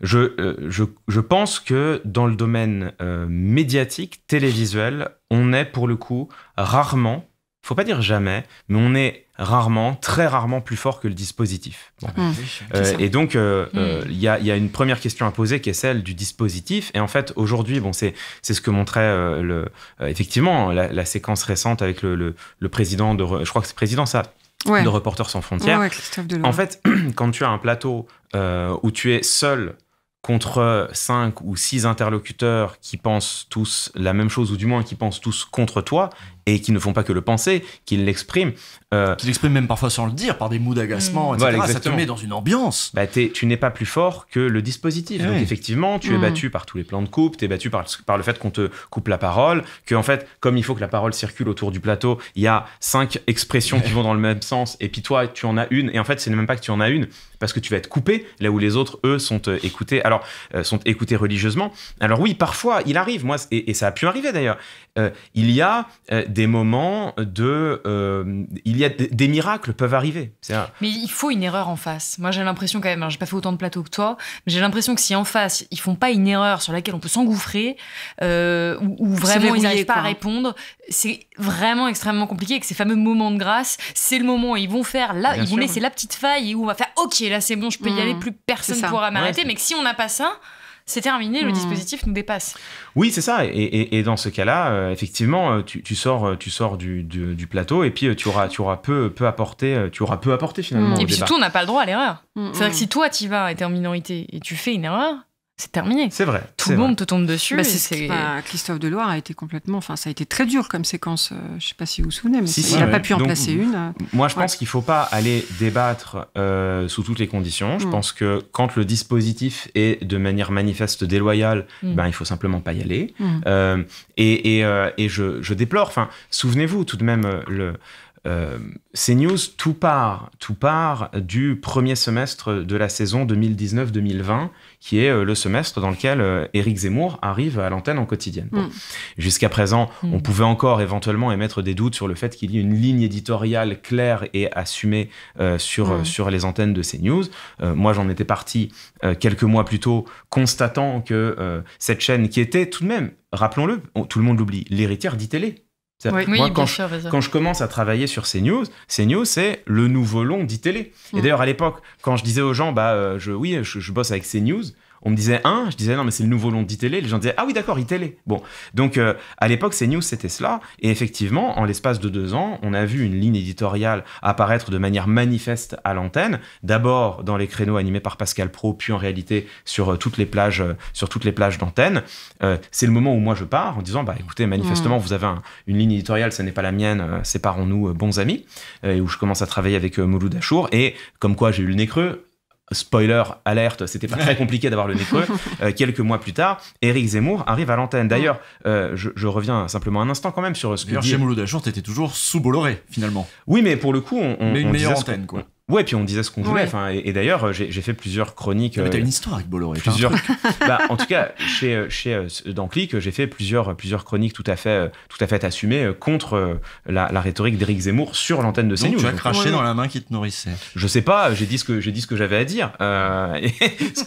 B: je, pense que dans le domaine médiatique, télévisuel, on est pour le coup rarement faut pas dire jamais, mais on est rarement, très rarement plus fort que le dispositif. Ah euh, et donc, euh, mm. euh, il y, a, une première question à poser qui est celle du dispositif. Et en fait, aujourd'hui, bon, c'est ce que montrait effectivement la, séquence récente avec le, président de, je crois que c'est président ça, de Reporters sans frontières. en fait, <clears throat> quand tu as un plateau où tu es seul contre cinq ou six interlocuteurs qui pensent tous la même chose, ou du moins qui pensent tous contre toi, et qui ne font pas que le penser, qui l'expriment. Euh, qui l'expriment même parfois sans le dire, par des mots d'agacement, mm. etc. ça te met dans une ambiance. Bah, tu n'es pas plus fort que le dispositif. Donc effectivement, tu es mm. battu par tous les plans de coupe, tu es battu par, par le fait qu'on te coupe la parole, que en fait, comme il faut que la parole circule autour du plateau, il y a cinq expressions qui vont dans le même sens, et puis toi, tu en as une, et en fait, c'est même pas que tu en as une, parce que tu vas être coupé, là où les autres, eux, sont euh, écoutés, alors, euh, sont écoutés religieusement. Alors oui, parfois, il arrive, moi, et, et ça a pu arriver d'ailleurs, euh, il y a des des moments de. Euh, il y a des, miracles peuvent arriver. Mais il
A: faut une erreur en face. Moi, j'ai l'impression quand même, j'ai pas fait autant de plateaux que toi, mais j'ai l'impression que si en face, ils font pas une erreur sur laquelle on peut s'engouffrer, euh, ou, vraiment ils n'arrivent pas à répondre, c'est vraiment extrêmement compliqué. Et que ces fameux moments de grâce, c'est le moment où ils vont faire là, ils vont laisser la petite faille et où on va faire OK, là c'est bon, je peux y mmh. aller, plus personne pourra m'arrêter. mais que si on n'a pas ça, c'est terminé, le hmm. dispositif nous dépasse.
B: Oui, c'est ça. Et, dans ce cas-là, euh, effectivement, euh, tu, sors, euh, tu sors du, plateau et puis tu auras, tu auras peu, peu apporté, tu auras peu apporté finalement. Hmm. et puis surtout, on
A: n'a pas le droit à l'erreur. Hmm, cest à que si toi, tu vas et t'es en minorité et tu fais une erreur, c'est terminé.
B: C'est vrai. Tout le monde te tombe dessus. Bah, c'est
D: Christophe Deloire a été complètement. Enfin, ça a été très dur comme séquence. Je euh, je sais pas si vous vous souvenez, mais si, il n'a pas pu en placer une. Euh,
B: moi, je pense qu'il ne faut pas aller débattre euh, sous toutes les conditions. Je mm. pense que quand le dispositif est de manière manifeste déloyale, mm. ben il faut simplement pas y aller. Mm. et, je, je déplore. Enfin, souvenez-vous tout de même le. Euh, CNEWS news, tout part, tout part du premier semestre de la saison 2019-2020, qui est euh, le semestre dans lequel euh, Éric Zemmour arrive à l'antenne en quotidienne. Mm. Jusqu'à présent, on mm. pouvait encore éventuellement émettre des doutes sur le fait qu'il y ait une ligne éditoriale claire et assumée sur, mm. sur les antennes de ces news. moi, j'en étais parti quelques mois plus tôt, constatant que cette chaîne qui était tout de même, rappelons-le, tout le monde l'oublie, l'héritière d'ITélé moi, quand, je, commence à travailler sur CNews, CNews, c'est le nouveau long dit télé Et mm. d'ailleurs, à l'époque, quand je disais aux gens, bah, euh, je, oui, je, je bosse avec CNews, on me disait un, hein, je disais non mais c'est le nouveau nom d'e-télé. les gens disaient ah oui d'accord ITélé. Bon, donc euh, à l'époque news, c'était cela, et effectivement en l'espace de deux ans, on a vu une ligne éditoriale apparaître de manière manifeste à l'antenne, d'abord dans les créneaux animés par Pascal Pro, puis en réalité sur euh, toutes les plages, euh, sur toutes les plages d'antenne. c'est le moment où moi je pars en disant bah écoutez manifestement mm. vous avez une ligne éditoriale, ce n'est pas la mienne, séparons-nous bons amis, et où je commence à travailler avec Mouloud Achour, et comme quoi j'ai eu le nez creux, spoiler alerte, c'était pas très compliqué d'avoir le nez creux. <laughs> Euh, quelques mois plus tard, Eric Zemmour arrive à l'antenne. D'ailleurs, euh, je, reviens simplement un instant quand même sur ce que. D'ailleurs, dit... chez Mouloud toujours sous Bolloré finalement. Oui, mais pour le coup, on. mais une meilleure antenne, quoi. Ouais, puis on disait ce qu'on voulait. Enfin, et, d'ailleurs, j'ai fait plusieurs chroniques. mais t'as euh, une histoire avec Bolloré. Plusieurs. <laughs> bah, en tout cas, chez euh, chez euh, dans Click, j'ai fait plusieurs plusieurs chroniques tout à fait tout à fait assumées contre la, la rhétorique d'Éric Zemmour sur l'antenne de CNews. tu as craché dans la
C: main qui te nourrissait.
B: Je sais pas. J'ai dit ce que j'ai dit ce que j'avais à dire. Euh, <laughs> et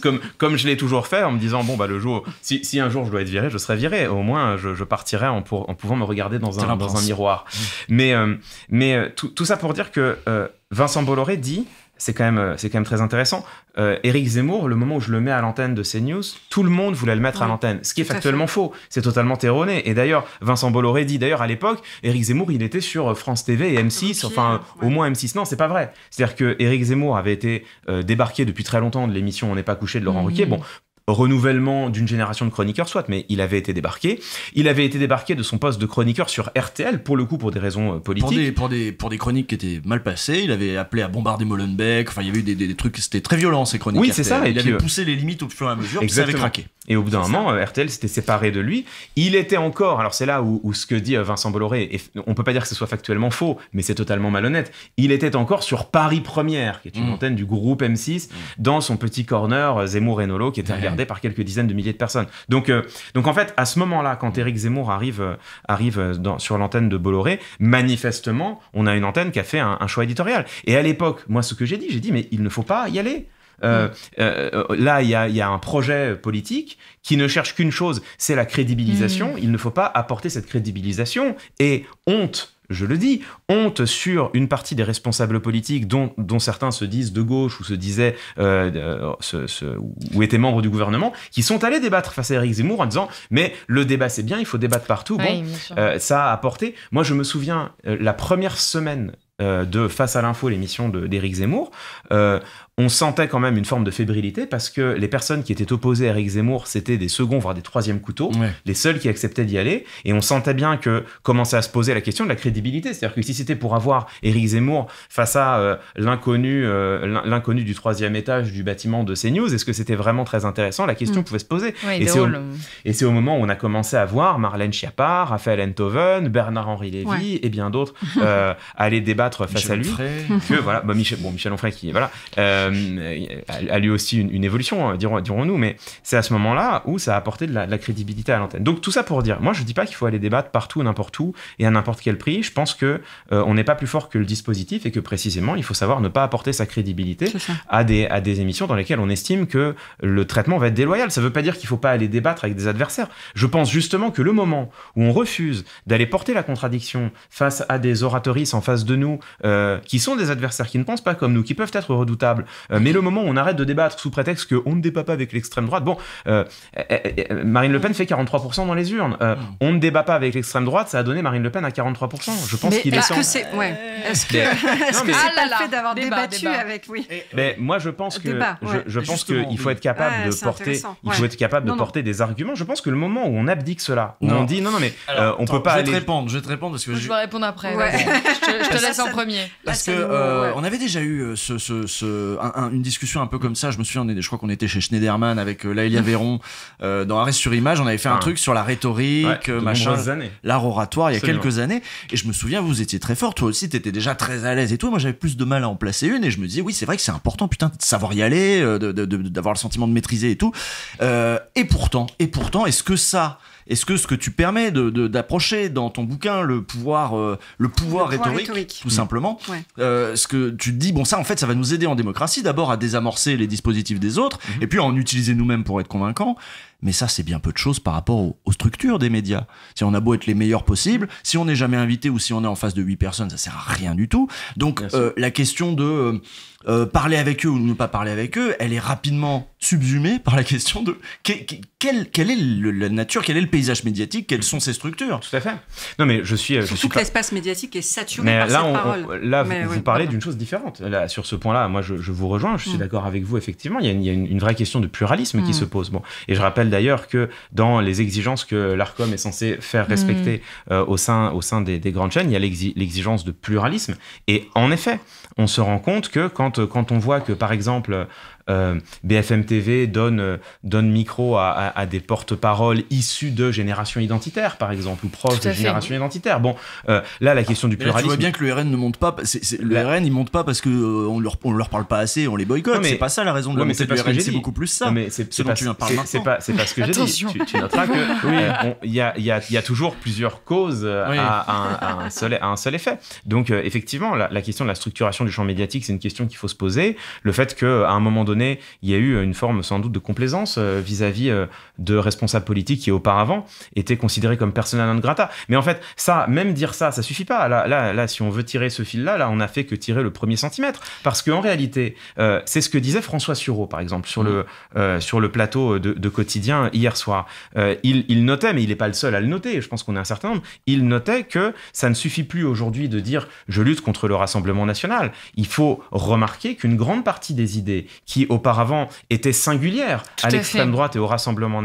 B: comme comme je l'ai toujours fait en me disant bon bah le jour si, si, un jour je dois être viré, je serai viré. Au moins je, je partirai en, en pouvant me regarder dans un dans un miroir. Mais mais tout, tout, ça pour dire que euh, Vincent Bolloré dit, c'est quand même, euh, c'est quand même très intéressant. Euh, Éric Zemmour, le moment où je le mets à l'antenne de CNews, tout le monde voulait le mettre à l'antenne, ce qui est factuellement faux, c'est totalement erroné. Et d'ailleurs, Vincent Bolloré dit d'ailleurs à l'époque, Éric Zemmour, il était sur euh, France TV et M6, enfin au moins M6. Non, c'est pas vrai. C'est-à-dire que Éric Zemmour avait été euh, débarqué depuis très longtemps de l'émission On n'est pas couché de Laurent mhm. Ruquier. Bon, renouvellement d'une génération de chroniqueurs, soit, mais il avait été débarqué. Il avait été débarqué de son poste de chroniqueur sur RTL, pour le coup, pour des raisons euh, politiques. Pour des, pour des, chroniques qui étaient mal passées, il avait appelé à bombarder Molenbeek, enfin, il y avait eu des, des, trucs, c'était très violent ces chroniques. Oui, c'est ça. il avait euh,
C: poussé les limites au fur et à mesure, exactement. ça avait craqué.
B: Et au bout d'un moment, euh, RTL s'était séparé de lui. Il était encore, alors c'est là où, ce que dit euh, Vincent Bolloré, et on peut pas dire que ce soit factuellement faux, mais c'est totalement malhonnête. Il était encore sur Paris Première, qui est une mm. antenne du groupe M6, mm. dans son petit corner euh, Zemmour et Nolo, qui était regardé par quelques dizaines de milliers de personnes. Donc, donc en fait, à ce moment-là, quand Éric Zemmour arrive, arrive sur l'antenne de Bolloré, manifestement, on a une antenne qui a fait un choix éditorial. Et à l'époque, moi, ce que j'ai dit, j'ai dit, mais il ne faut pas y aller. Euh, euh, là, il y a, un projet politique qui ne cherche qu'une chose, c'est la crédibilisation. Mmh. Il ne faut pas apporter cette crédibilisation. Et honte je le dis, honte sur une partie des responsables politiques dont, certains se disent de gauche ou se disaient euh, ou étaient membres du gouvernement, qui sont allés débattre face à Eric Zemmour en disant mais le débat c'est bien, il faut débattre partout. bon, ça a apporté. Moi je me souviens la première semaine de Face à l'info, l'émission d'Éric Zemmour, on sentait quand même une forme de fébrilité parce que les personnes qui étaient opposées à Eric Zemmour, c'était des seconds, voire des troisièmes couteaux, les seuls qui acceptaient d'y aller. Et on sentait bien que commençait à se poser la question de la crédibilité. C'est-à-dire que si c'était pour avoir Eric Zemmour face à euh, euh, l'inconnu, du troisième étage du bâtiment de CNews, est-ce que c'était vraiment très intéressant La question mm. pouvait se poser. et, c'est au, moment où on a commencé à voir Marlène Schiappa, Raphaël Enthoven, Bernard-Henri Lévy et bien d'autres euh, aller débattre face à lui. Que, bah, Michel, bon, Onfray Voilà. Euh, a, eu lui aussi une, évolution, hein, dirons, nous mais c'est à ce moment-là où ça a apporté de la, crédibilité à l'antenne. Donc tout ça pour dire, moi je dis pas qu'il faut aller débattre partout, n'importe où et à n'importe quel prix. Je pense que euh, on n'est pas plus fort que le dispositif et que précisément il faut savoir ne pas apporter sa crédibilité à des, à des émissions dans lesquelles on estime que le traitement va être déloyal. Ça ne veut pas dire qu'il faut pas aller débattre avec des adversaires. Je pense justement que le moment où on refuse d'aller porter la contradiction face à des oratoristes en face de nous euh, qui sont des adversaires qui ne pensent pas comme nous, qui peuvent être redoutables, euh, mais le moment où on arrête de débattre sous prétexte qu'on ne débat pas avec l'extrême droite, bon, euh, eh, eh, eh, Marine Le Pen fait 43% dans les urnes. Euh, hmm. On ne débat pas avec l'extrême droite, ça a donné Marine Le Pen à 43%. Je pense qu'il est. Est-ce que c'est
D: ouais. <laughs> est-ce que, c'est ah pas le fait d'avoir débattu avec oui
B: Mais moi je pense que je, pense qu'il faut être capable de porter, il faut être capable de porter des arguments. Je pense que le moment où on abdique cela, où on dit non non mais on peut pas. Je vais te répondre,
C: je vais te répondre parce que je
A: vais répondre après. Je te laisse en premier.
B: Parce que on avait déjà eu ce
C: une discussion un peu comme ça. Je me souviens, on est, je crois qu'on était chez Schneiderman avec euh, Laëlia Véron euh, dans Arrêt sur Image. On avait fait un ah. truc sur la rhétorique, euh, machin, l'art oratoire il y a quelques années. Et je me souviens, vous étiez très fort. Toi aussi, t'étais déjà très à l'aise et tout. Moi, j'avais plus de mal à en placer une. Et je me disais, oui, c'est vrai que c'est important, putain, de savoir y aller, d'avoir le sentiment de maîtriser et tout. et pourtant, et pourtant, est-ce que ça est-ce que ce que tu permets d'approcher dans ton bouquin, le pouvoir, euh, le pouvoir, rhétorique, tout mm. simplement, euh, ce que tu dis, bon ça en fait ça va nous aider en démocratie d'abord à désamorcer les dispositifs des autres, mm-hmm. et puis à en utiliser nous-mêmes pour être convaincants. Mais ça, c'est bien peu de choses par rapport aux, structures des médias. Si on a beau être les meilleurs possibles, si on n'est jamais invité ou si on est en face de huit personnes, ça sert à rien du tout. Donc euh, la question de euh, euh, parler avec eux ou ne pas parler avec eux, elle est rapidement subsumée par la question de quelle, quelle, est la nature, quel est le paysage médiatique, quelles sont ces structures Tout à fait. Non mais je suis.
D: l'espace médiatique est saturé par ces paroles. là, vous, parlez
B: d'une chose différente. Là, sur ce point-là, moi, je, vous rejoins. Je suis mm. d'accord avec vous. Effectivement, il y a, une, vraie question de pluralisme qui mm. se pose. Bon, et je rappelle d'ailleurs que dans les exigences que l'ARCOM est censé faire mm. respecter euh, au sein, au sein des, grandes chaînes, il y a l'exigence de pluralisme. Et en effet, on se rend compte que quand, quand on voit que, par exemple, euh, BFM TV donne, euh, donne micro à, des porte-paroles issus de générations identitaires, par exemple, ou proches de générations identitaires. Bon, euh, là, la question du pluralisme. Là, tu vois
C: bien que le RN ne monte pas. le RN, il monte pas parce que on leur, on leur parle pas
B: assez, on les boycotte. C'est pas ça la raison de la montée du RN. C'est beaucoup plus ça. Mais c'est pas, C'est pas, ce que j'ai dit. Tu, noteras que <laughs> il y a, y, a, y a toujours plusieurs causes à, un, seul, à, un, seul, effet. Donc effectivement, la, la, question de la structuration du champ médiatique, c'est une question qu'il faut se poser. Le fait qu'à un moment donné il y a eu une forme sans doute de complaisance euh, vis-à-vis vis à vis de responsables politiques qui auparavant étaient considérés comme persona non grata. Mais en fait, ça, même dire ça, ça suffit pas. Là, là, là si on veut tirer ce fil-là, là, on n'a fait que tirer le premier centimètre. Parce qu'en réalité, euh, c'est ce que disait François Sureau, par exemple, sur, mm. le, euh, sur le plateau de, Quotidien hier soir. Euh, il, notait, mais il n'est pas le seul à le noter, je pense qu'on est un certain nombre, il notait que ça ne suffit plus aujourd'hui de dire je lutte contre le Rassemblement national. Il faut remarquer qu'une grande partie des idées qui auparavant étaient singulières à l'extrême droite et au Rassemblement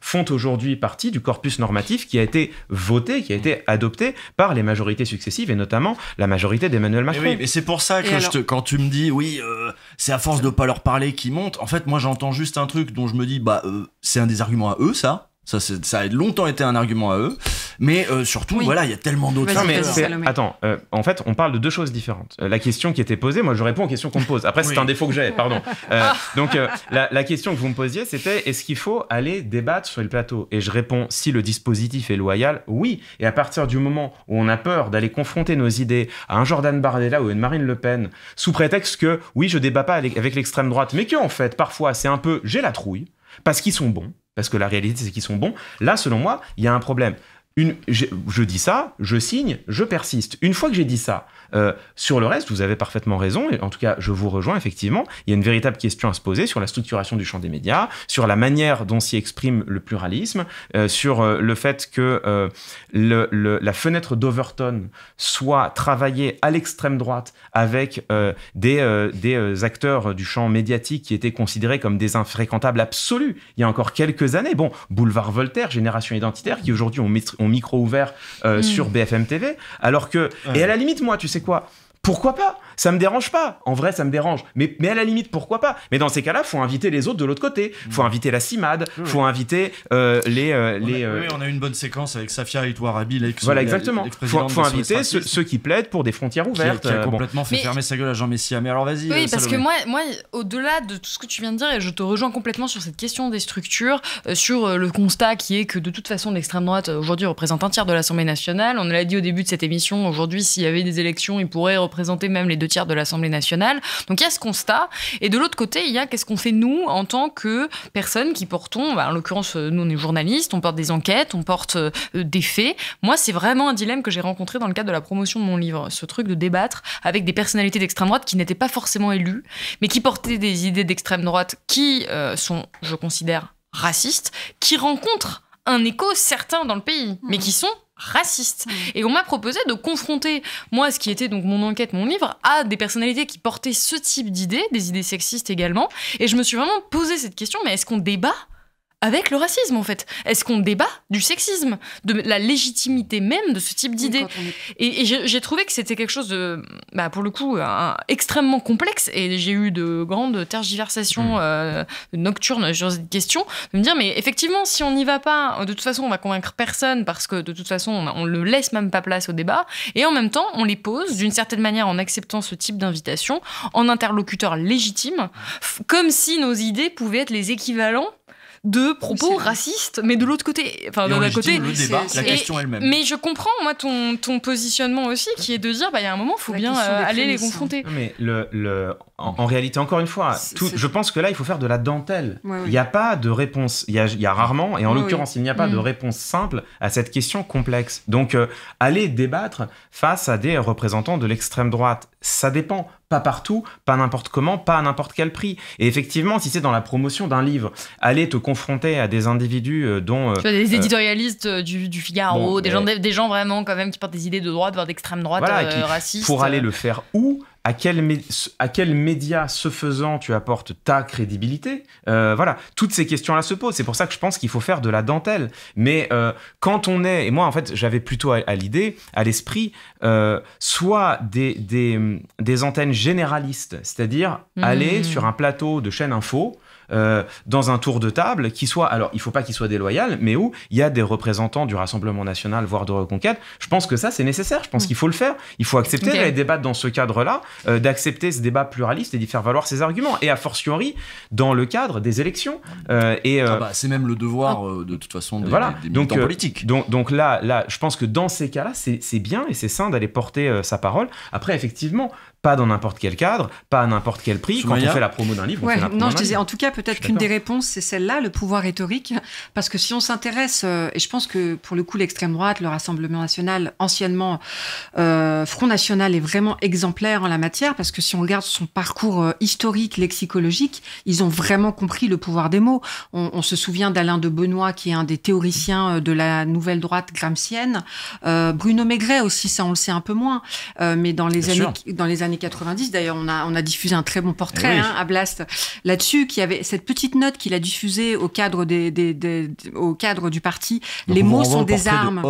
B: font aujourd'hui partie du corpus normatif qui a été voté, qui a été adopté par les majorités successives et notamment la majorité d'Emmanuel Macron. Mais et c'est
C: pour ça que je quand tu me dis oui, euh, c'est à force de ne pas leur parler qu'ils montent. En fait, moi j'entends juste un truc dont je me dis bah euh, c'est un des arguments à
B: eux ça ça, a longtemps été un argument à eux. Mais euh, surtout, voilà, il y a tellement d'autres. mais attends, euh, en fait, on parle de deux choses différentes. Euh, la question qui était posée, moi, je réponds aux questions qu'on me pose. Après, c'est un défaut que j'ai, pardon. Ah. donc, la, la, question que vous me posiez, c'était est-ce qu'il faut aller débattre sur le plateau Et je réponds si le dispositif est loyal, oui. Et à partir du moment où on a peur d'aller confronter nos idées à un Jordan Bardella ou une Marine Le Pen, sous prétexte que, oui, je débat pas avec l'extrême droite, mais que, en fait, parfois, c'est un peu j'ai la trouille parce qu'ils sont bons, parce que la réalité, c'est qu'ils sont bons. Là, selon moi, il y a un problème. Une, je, dis ça, je signe, je persiste. Une fois que j'ai dit ça, euh, sur le reste, vous avez parfaitement raison, et en tout cas, je vous rejoins effectivement. Il y a une véritable question à se poser sur la structuration du champ des médias, sur la manière dont s'y exprime le pluralisme, euh, sur euh, le fait que la fenêtre d'Overton soit travaillée à l'extrême droite avec des, des acteurs du champ médiatique qui étaient considérés comme des infréquentables absolus il y a encore quelques années. Bon, Boulevard Voltaire, Génération Identitaire, qui aujourd'hui ont, maîtrisé micro ouvert euh, sur hmm. BFM TV. Alors que, et à la limite, moi, tu sais quoi Pourquoi pas ça me dérange pas. En vrai, ça me dérange. Mais, mais à la limite, pourquoi pas Mais dans ces cas-là, faut inviter les autres de l'autre côté. Mmh. Faut inviter la CIMAD. faut inviter euh, les. Euh, on a, euh, oui,
C: on a une bonne séquence avec Safia et Touarabi. Voilà, exactement. Faut, faut inviter ceux, qui plaident pour des frontières ouvertes. Qui, a complètement bon. fait fermer sa gueule à Jean Messia. Mais alors, vas-y. Oui, parce que moi,
A: moi au-delà de tout ce que tu viens de dire, et je te rejoins complètement sur cette question des structures, sur le constat qui est que de toute façon, l'extrême droite aujourd'hui représente un tiers de l'Assemblée nationale. On l'a dit au début de cette émission. Aujourd'hui, s'il y avait des élections, il pourrait représenter même les deux tiers de l'Assemblée nationale. Donc il y a ce constat. Et de l'autre côté, il y a qu'est-ce qu'on fait nous en tant que personnes qui portons, bah, en l'occurrence, euh, nous on est journalistes, on porte des enquêtes, on porte euh, euh, des faits. Moi, c'est vraiment un dilemme que j'ai rencontré dans le cadre de la promotion de mon livre. Ce truc de débattre avec des personnalités d'extrême droite qui n'étaient pas forcément élues, mais qui portaient des idées d'extrême droite qui sont, je considère, racistes, qui rencontrent un écho certain dans le pays, mais mmh. qui sont raciste. Mm. Et on m'a proposé de confronter, moi, ce qui était donc mon enquête, mon livre, à des personnalités qui portaient ce type d'idées, des idées sexistes également. Et je me suis vraiment posé cette question, mais est-ce qu'on débat avec le racisme en fait Est-ce qu'on débat du sexisme, de la légitimité même de ce type d'idée Et, j'ai trouvé que c'était quelque chose de, bah, pour le coup, extrêmement complexe et j'ai eu de grandes tergiversations mmh. euh, nocturnes sur cette question, de me dire mais effectivement si on n'y va pas, de toute façon on va convaincre personne parce que de toute façon on, ne le laisse même pas place au débat et en même temps on les pose d'une certaine manière en acceptant ce type d'invitation en interlocuteur légitime, mmh. comme si nos idées pouvaient être les équivalents de propos racistes, mais de l'autre côté. Enfin, l'autre côté. la question elle-même. Mais je comprends, moi, ton, ton positionnement aussi, qui est de dire, bah, il y a un moment, il faut bien euh, aller les hein. confronter.
B: Mais le, en, réalité, encore une fois, je pense que là, il faut faire de la dentelle. Il n'y a pas de réponse. Il y a, rarement, et en l'occurrence, il n'y a pas de mm. réponse simple à cette question complexe. Donc, euh, aller débattre face à des représentants de l'extrême droite ça dépend. Pas partout, pas n'importe comment, pas à n'importe quel prix. Et effectivement, si c'est dans la promotion d'un livre, aller te confronter à des individus euh, dont... tu vois, des euh,
A: éditorialistes euh, du, Figaro, des, gens, vraiment quand même qui portent des idées de droite, voire d'extrême droite voilà, Pour aller
B: le faire où à quel, média, ce faisant, tu apportes ta crédibilité euh, Voilà, toutes ces questions-là se posent. C'est pour ça que je pense qu'il faut faire de la dentelle. Mais euh, quand on est, et moi en fait, j'avais plutôt à, l'idée, à l'esprit, euh, soit des, antennes généralistes, c'est-à-dire mmh. aller sur un plateau de chaîne info, euh, dans un tour de table qui soit, alors il faut pas qu'il soit déloyal, mais où il y a des représentants du Rassemblement national, voire de Reconquête. Je pense que ça, c'est nécessaire. Je pense mm. qu'il faut le faire. Il faut accepter les débats dans ce cadre-là, euh, d'accepter ce débat pluraliste et d'y faire valoir ses arguments. Et a fortiori, dans le cadre des élections. Euh, et ah bah, c'est même le devoir de toute façon des, voilà. donc, politiques. Donc, donc là, là, je pense que dans ces cas-là, c'est bien et c'est sain d'aller porter sa parole. Après, effectivement, pas dans n'importe quel cadre, pas à n'importe quel prix. Quand on fait la promo d'un livre, on fait la Non, je disais, en
D: tout cas, peut-être qu'une des réponses, c'est celle-là, le pouvoir rhétorique. Parce que si on s'intéresse, euh, et je pense que pour le coup, l'extrême droite, le Rassemblement national, anciennement euh, Front National, est vraiment exemplaire en la matière. Parce que si on regarde son parcours euh, historique, lexicologique, ils ont vraiment compris le pouvoir des mots. On, se souvient d'Alain de Benoît, qui est un des théoriciens de la nouvelle droite gramscienne. Bruno Maigret aussi, ça on le sait un peu moins. mais dans les, années, dans les années 90. D'ailleurs, on a, on a diffusé un très bon portrait eh hein, à Blast là-dessus, qui avait cette petite note qu'il a diffusée au cadre, des, des, au cadre du parti. les mots sont des armes.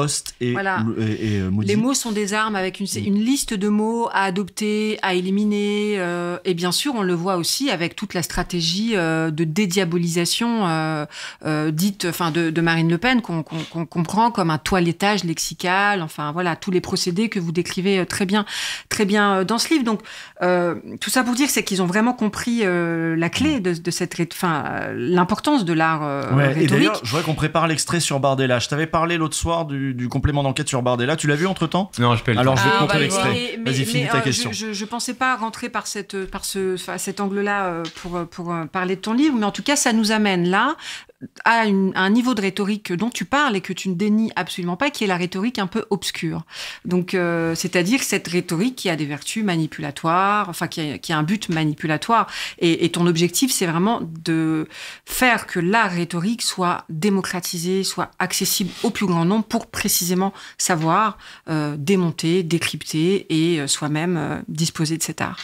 D: voilà.
C: Euh, les mots
D: sont des armes avec une, mm. une, liste de mots à adopter, à éliminer. Euh, et bien sûr, on le voit aussi avec toute la stratégie euh, de dédiabolisation dite, enfin, de, Marine Le Pen, qu'on comprend comme un toilettage lexical. Enfin, voilà, tous les procédés que vous décrivez très bien, très bien dans ce livre. Donc, euh, tout ça pour dire, c'est qu'ils ont vraiment compris euh, la clé de, de cette, enfin, euh, l'importance de l'art rhétorique. Et d'ailleurs, je
C: voudrais qu'on prépare l'extrait sur Bardella. Je t'avais parlé l'autre soir du, complément d'enquête sur Bardella. Tu l'as vu entre temps Non, je peux. Alors, je vais te ah, bah, l'extrait. Vas-y, finis ta oh, question. Je,
D: ne pensais pas rentrer par cette, par cet angle-là pour pour parler de ton livre, mais en tout cas, ça nous amène là à, un niveau de rhétorique dont tu parles et que tu ne dénies absolument pas, qui est la rhétorique un peu obscure. Donc, c'est-à-dire cette rhétorique qui a des vertus manipulatives manipulatoire, enfin qui a, un but manipulatoire. Et, ton objectif, c'est vraiment de faire que l'art rhétorique soit démocratisé, soit accessible au plus grand nombre pour précisément savoir euh, démonter, décrypter et euh, soi-même euh, disposer de cet art.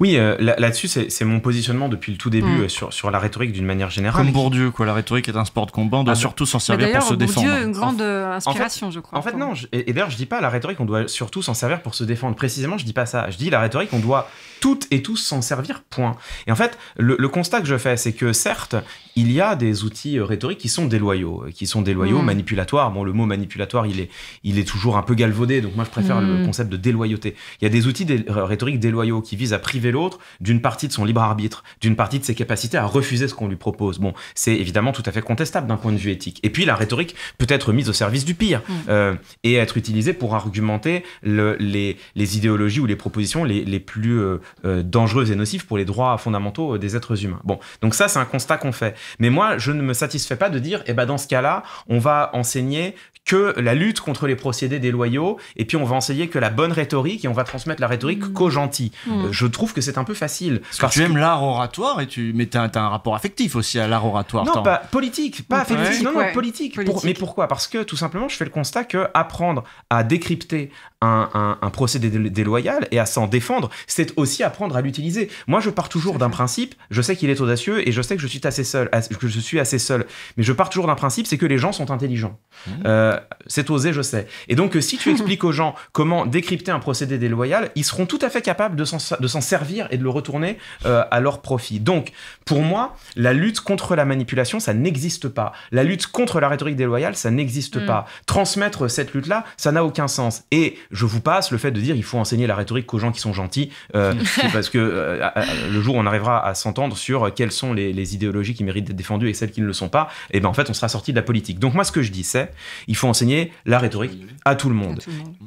B: Oui, là-dessus, c'est mon positionnement depuis le tout début mm. sur, la rhétorique d'une manière générale. Comme Bourdieu, quoi. La rhétorique est un sport de combat, on doit ah, surtout s'en servir pour se défendre. défendre. Bourdieu, une grande inspiration, je crois. En fait, non, et, d'ailleurs, je dis pas la rhétorique, on doit surtout s'en servir pour se défendre. Précisément, je dis pas ça. Je dis la on doit toutes et tous s'en servir, point. Et en fait, le, constat que je fais, c'est que certes, il y a des outils euh, rhétoriques qui sont déloyaux, euh, qui sont déloyaux, mm. manipulatoires. Bon, le mot manipulatoire, il est, il est toujours un peu galvaudé, donc moi je préfère le mm. concept de déloyauté. Il y a des outils euh, rhétoriques déloyaux qui visent à priver l'autre d'une partie de son libre arbitre, d'une partie de ses capacités à refuser ce qu'on lui propose. Bon, c'est évidemment tout à fait contestable d'un point de vue éthique. Et puis la rhétorique peut être mise au service du pire mm. et être utilisée pour argumenter les idéologies ou les propositions les, plus euh, euh, dangereuses et nocives pour les droits fondamentaux euh, des êtres humains. Bon, donc ça, c'est un constat qu'on fait. Mais moi, je ne me satisfais pas de dire, eh ben, dans ce cas-là, on va enseigner que la lutte contre les procédés déloyaux, et puis on va enseigner que la bonne rhétorique, et on va transmettre la rhétorique mmh. qu'aux mmh. Euh, je trouve que c'est un peu facile. Parce, que tu aimes l'art oratoire, et tu... mais as un rapport affectif aussi à l'art oratoire. Non, pas politique, pas affectif, non, non, politique. mais pourquoi Parce que tout simplement, je fais le constat que apprendre à décrypter un, procédé déloyal et à s'en défendre, c'est aussi apprendre à l'utiliser. Moi, je pars toujours d'un principe, je sais qu'il est audacieux, et je sais que je suis assez seul, je suis assez seul, mais je pars toujours d'un principe, c'est que les gens sont intelligents. Mmh. Euh, c'est osé, je sais. Et donc, euh, si tu <laughs> expliques aux gens comment décrypter un procédé déloyal, ils seront tout à fait capables de s'en servir et de le retourner euh, à leur profit. Donc, pour moi, la lutte contre la manipulation, ça n'existe pas. La lutte contre la rhétorique déloyale, ça n'existe mm. pas. Transmettre cette lutte-là, ça n'a aucun sens. Et je vous passe le fait de dire il faut enseigner la rhétorique aux gens qui sont gentils, euh, <laughs> parce que le jour où on arrivera à s'entendre sur quelles sont les, idéologies qui méritent d'être défendues et celles qui ne le sont pas, et eh ben en fait, on sera sorti de la politique. Donc moi, ce que je dis, c'est il faut enseigner la rhétorique à tout le monde,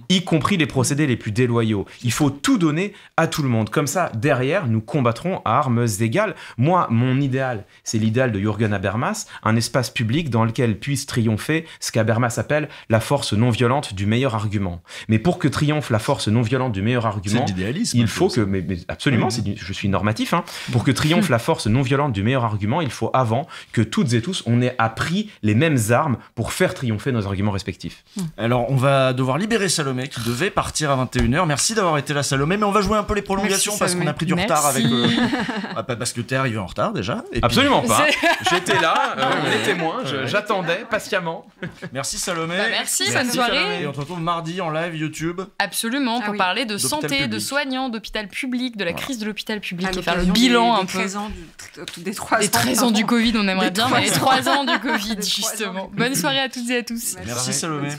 B: y compris les procédés les plus déloyaux. Il faut tout donner à tout le monde. Comme ça, derrière, nous combattrons à armes égales. Moi, mon idéal, c'est l'idéal de Jürgen Habermas, un espace public dans lequel puisse triompher ce qu'Habermas appelle la force non violente du meilleur argument. Mais pour que triomphe la force non violente du meilleur argument, il faut que, mais, absolument, je suis normatif, hein. pour que triomphe <laughs> la force non violente du meilleur argument, il faut avant que toutes et tous on ait appris les mêmes armes pour faire triompher nos arguments respectif Alors, on va devoir libérer Salomé qui devait partir
C: à 21h. Merci d'avoir été là, Salomé, mais on va jouer un peu les prolongations parce qu'on a pris du retard avec. Euh, <laughs> ah, parce que t'es arrivé en retard déjà. Absolument pas. <laughs> J'étais là, les euh, témoins, j'attendais patiemment. Merci Salomé. Bah, merci, bonne soirée. Et on se retrouve mardi en live YouTube.
A: Absolument, pour ah parler de santé, de soignants, d'hôpital public, de la crise de l'hôpital public ah, et faire le bilan un peu. Des 13
D: ans du, ans, du Covid, on aimerait bien, mais les 3 ans du Covid, justement. Bonne soirée à toutes et à tous. Merci Salomé.